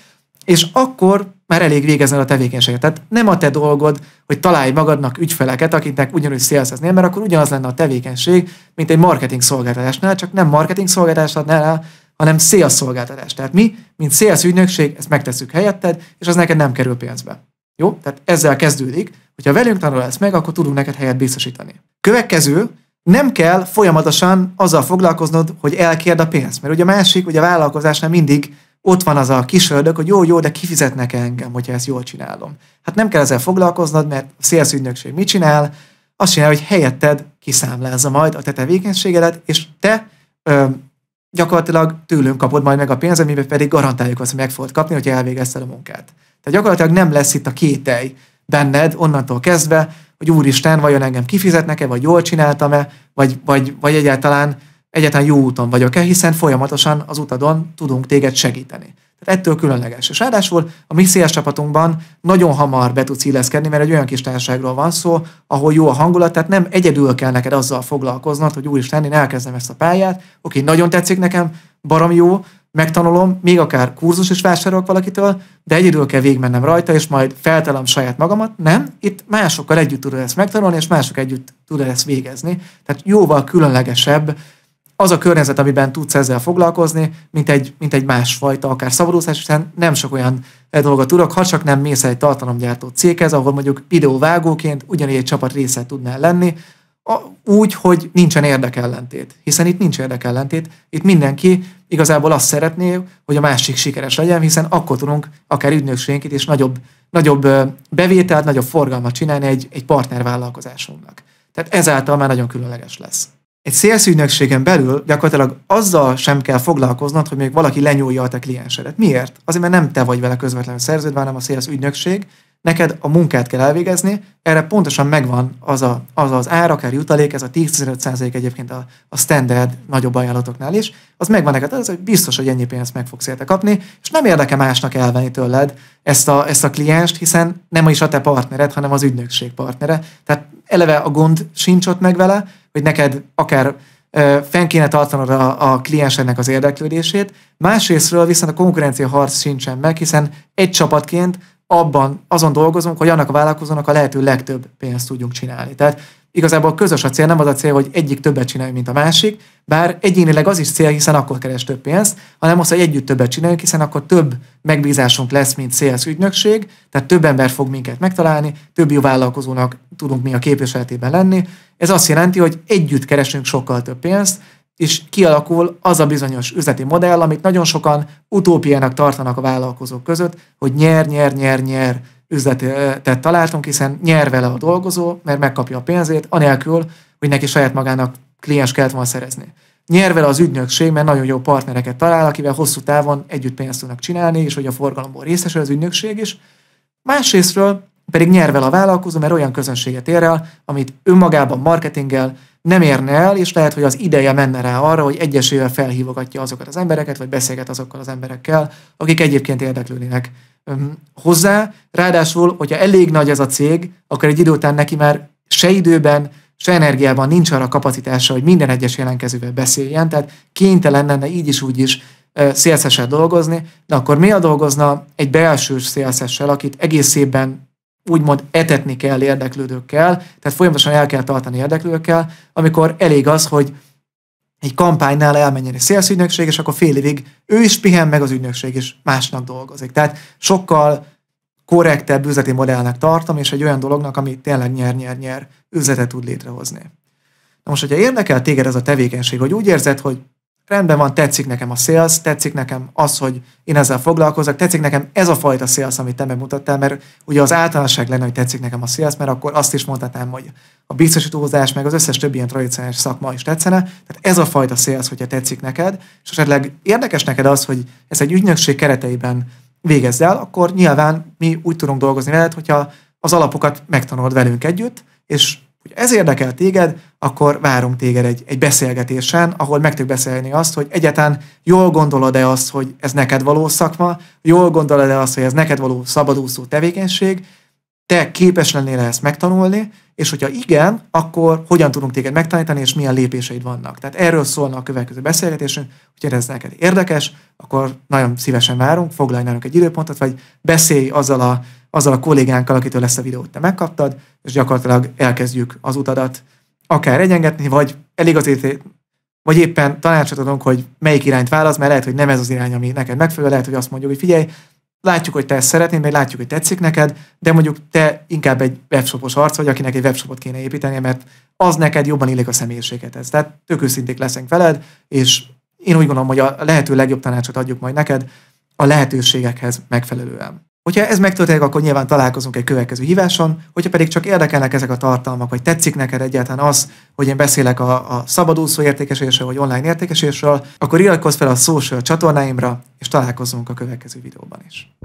[SPEAKER 1] és akkor már elég végezni a tevékenységet. Tehát nem a te dolgod, hogy találj magadnak ügyfeleket, akiknek ugyanúgy szélszeznél, mert akkor ugyanaz lenne a tevékenység, mint egy marketing szolgáltatásnál, csak nem marketing szolgáltatásnál, hanem szélszolgáltatás. Tehát mi, mint szélsz ügynökség, ezt megtesszük helyetted, és az neked nem kerül pénzbe. Jó? Tehát ezzel kezdődik, hogyha velünk tanulsz meg, akkor tudunk neked helyet biztosítani. Következő, nem kell folyamatosan azzal foglalkoznod, hogy elkérd a pénzt. Mert ugye a másik, ugye a vállalkozásnál mindig ott van az a kis ördög, hogy jó, jó, de kifizetnek -e engem, hogyha ezt jól csinálom. Hát nem kell ezzel foglalkoznod, mert a szélszügynökség mit csinál? Azt csinál, hogy helyetted kiszámlázza majd a te tevékenységedet, és te ö, gyakorlatilag tőlünk kapod majd meg a pénzt, amiben pedig garantáljuk azt, hogy meg fogod kapni, hogy elvégezted a munkát. Tehát gyakorlatilag nem lesz itt a kételj benned onnantól kezdve, hogy úristen, vajon engem kifizetnek-e, vagy jól csináltam-e, vagy, vagy, vagy egyáltalán egyáltalán jó úton vagyok-e, hiszen folyamatosan az utadon tudunk téged segíteni. Tehát ettől különleges. És ráadásul a mi széles csapatunkban nagyon hamar be tudsz illeszkedni, mert egy olyan kis társaságról van szó, ahol jó a hangulat, tehát nem egyedül kell neked azzal foglalkoznod, hogy is tenni elkezdem ezt a pályát, oké, nagyon tetszik nekem, barom jó, megtanulom, még akár kurzus is vásárolok valakitől, de egyedül kell végigmennem rajta, és majd feltelem saját magamat. Nem, itt másokkal együtt tudod ezt megtanulni, és mások együtt tudod ezt végezni. Tehát jóval különlegesebb az a környezet, amiben tudsz ezzel foglalkozni, mint egy, mint egy másfajta, akár szabadúszás, hiszen nem sok olyan eh, dolgot tudok, ha csak nem mész egy tartalomgyártó céghez, ahol mondjuk videóvágóként ugyanígy egy csapat része tudnál lenni, A úgy, hogy nincsen érdekellentét. Hiszen itt nincs érdekellentét, itt mindenki igazából azt szeretné, hogy a másik sikeres legyen, hiszen akkor tudunk akár ügynökségünket is nagyobb, nagyobb eh, bevételt, nagyobb forgalmat csinálni egy, egy partnervállalkozásunknak. Tehát ezáltal már nagyon különleges lesz egy szélszűnökségen belül gyakorlatilag azzal sem kell foglalkoznod, hogy még valaki lenyúlja a te kliensedet. Miért? Azért, mert nem te vagy vele közvetlenül szerződve, hanem a szélszűnökség, neked a munkát kell elvégezni, erre pontosan megvan az a, az, az ár, akár jutalék, ez a 10-15% egyébként a, a standard nagyobb ajánlatoknál is, az megvan neked az, hogy biztos, hogy ennyi pénzt meg fogsz érte kapni, és nem érdeke másnak elvenni tőled ezt a, ezt a klienst, hiszen nem is a te partnered, hanem az ügynökség partnere. Tehát eleve a gond sincs ott meg vele, hogy neked akár fenn kéne tartanod a, a kliensednek az érdeklődését, másrésztről viszont a konkurencia harc sincsen meg, hiszen egy csapatként abban azon dolgozunk, hogy annak a vállalkozónak a lehető legtöbb pénzt tudjunk csinálni. Tehát igazából közös a cél, nem az a cél, hogy egyik többet csináljunk, mint a másik, bár egyénileg az is cél, hiszen akkor keres több pénzt, hanem az, hogy együtt többet csináljuk, hiszen akkor több megbízásunk lesz, mint CS ügynökség, tehát több ember fog minket megtalálni, több jó vállalkozónak tudunk mi a képviseletében lenni. Ez azt jelenti, hogy együtt keresünk sokkal több pénzt, és kialakul az a bizonyos üzleti modell, amit nagyon sokan utópiának tartanak a vállalkozók között, hogy nyer, nyer, nyer, nyer üzletet találtunk, hiszen nyer vele a dolgozó, mert megkapja a pénzét, anélkül, hogy neki saját magának kliens kellett volna szerezni. Nyer vele az ügynökség, mert nagyon jó partnereket talál, akivel hosszú távon együtt pénzt tudnak csinálni, és hogy a forgalomból részesül az ügynökség is. Másrésztről pedig vele a vállalkozó, mert olyan közönséget ér el, amit önmagában marketinggel nem érne el, és lehet, hogy az ideje menne rá arra, hogy egyesével felhívogatja azokat az embereket, vagy beszélget azokkal az emberekkel, akik egyébként érdeklődnének hozzá. Ráadásul, hogyha elég nagy ez a cég, akkor egy idő után neki már se időben, se energiában nincs arra kapacitása, hogy minden egyes jelentkezővel beszéljen, tehát kénytelen lenne így is úgy is szélszessel dolgozni, de akkor mi a dolgozna egy belső szélszessel, akit egész évben úgymond etetni kell érdeklődőkkel, tehát folyamatosan el kell tartani érdeklődőkkel, amikor elég az, hogy egy kampánynál elmenjen egy szélszügynökség, és akkor fél évig ő is pihen, meg az ügynökség is másnak dolgozik. Tehát sokkal korrektebb üzleti modellnek tartom, és egy olyan dolognak, ami tényleg nyer-nyer-nyer üzletet tud létrehozni. Na most, hogyha érdekel téged ez a tevékenység, hogy úgy érzed, hogy rendben van, tetszik nekem a sales, tetszik nekem az, hogy én ezzel foglalkozok, tetszik nekem ez a fajta sales, amit te megmutattál, mert ugye az általánosság lenne, hogy tetszik nekem a sales, mert akkor azt is mondhatnám, hogy a biztosítózás, meg az összes többi ilyen tradicionális szakma is tetszene. Tehát ez a fajta sales, hogyha tetszik neked, és esetleg érdekes neked az, hogy ez egy ügynökség kereteiben végezd el, akkor nyilván mi úgy tudunk dolgozni veled, hogyha az alapokat megtanulod velünk együtt, és hogy ez érdekel téged, akkor várunk téged egy, egy beszélgetésen, ahol meg tudjuk beszélni azt, hogy egyáltalán jól gondolod-e azt, hogy ez neked való szakma, jól gondolod-e azt, hogy ez neked való szabadúszó tevékenység, te képes lennél ezt megtanulni, és hogyha igen, akkor hogyan tudunk téged megtanítani, és milyen lépéseid vannak. Tehát erről szólna a következő beszélgetésünk, hogyha ez neked érdekes, akkor nagyon szívesen várunk, foglalj nálunk egy időpontot, vagy beszélj azzal a azzal a kollégánkkal, akitől lesz a videót te megkaptad, és gyakorlatilag elkezdjük az utadat akár egyengetni, vagy elég azért, vagy éppen tanácsot adunk, hogy melyik irányt válasz, mert lehet, hogy nem ez az irány, ami neked megfelelő, lehet, hogy azt mondjuk, hogy figyelj, látjuk, hogy te ezt szeretnéd, meg látjuk, hogy tetszik neked, de mondjuk te inkább egy webshopos arc vagy, akinek egy webshopot kéne építeni, mert az neked jobban illik a személyiséget ez, Tehát tök őszinték leszünk veled, és én úgy gondolom, hogy a lehető legjobb tanácsot adjuk majd neked a lehetőségekhez megfelelően. Hogyha ez megtörténik, akkor nyilván találkozunk egy következő híváson, hogyha pedig csak érdekelnek ezek a tartalmak, vagy tetszik neked egyáltalán az, hogy én beszélek a, a szabadúszó értékesésről, vagy online értékesésről, akkor iratkozz fel a social csatornáimra, és találkozunk a következő videóban is.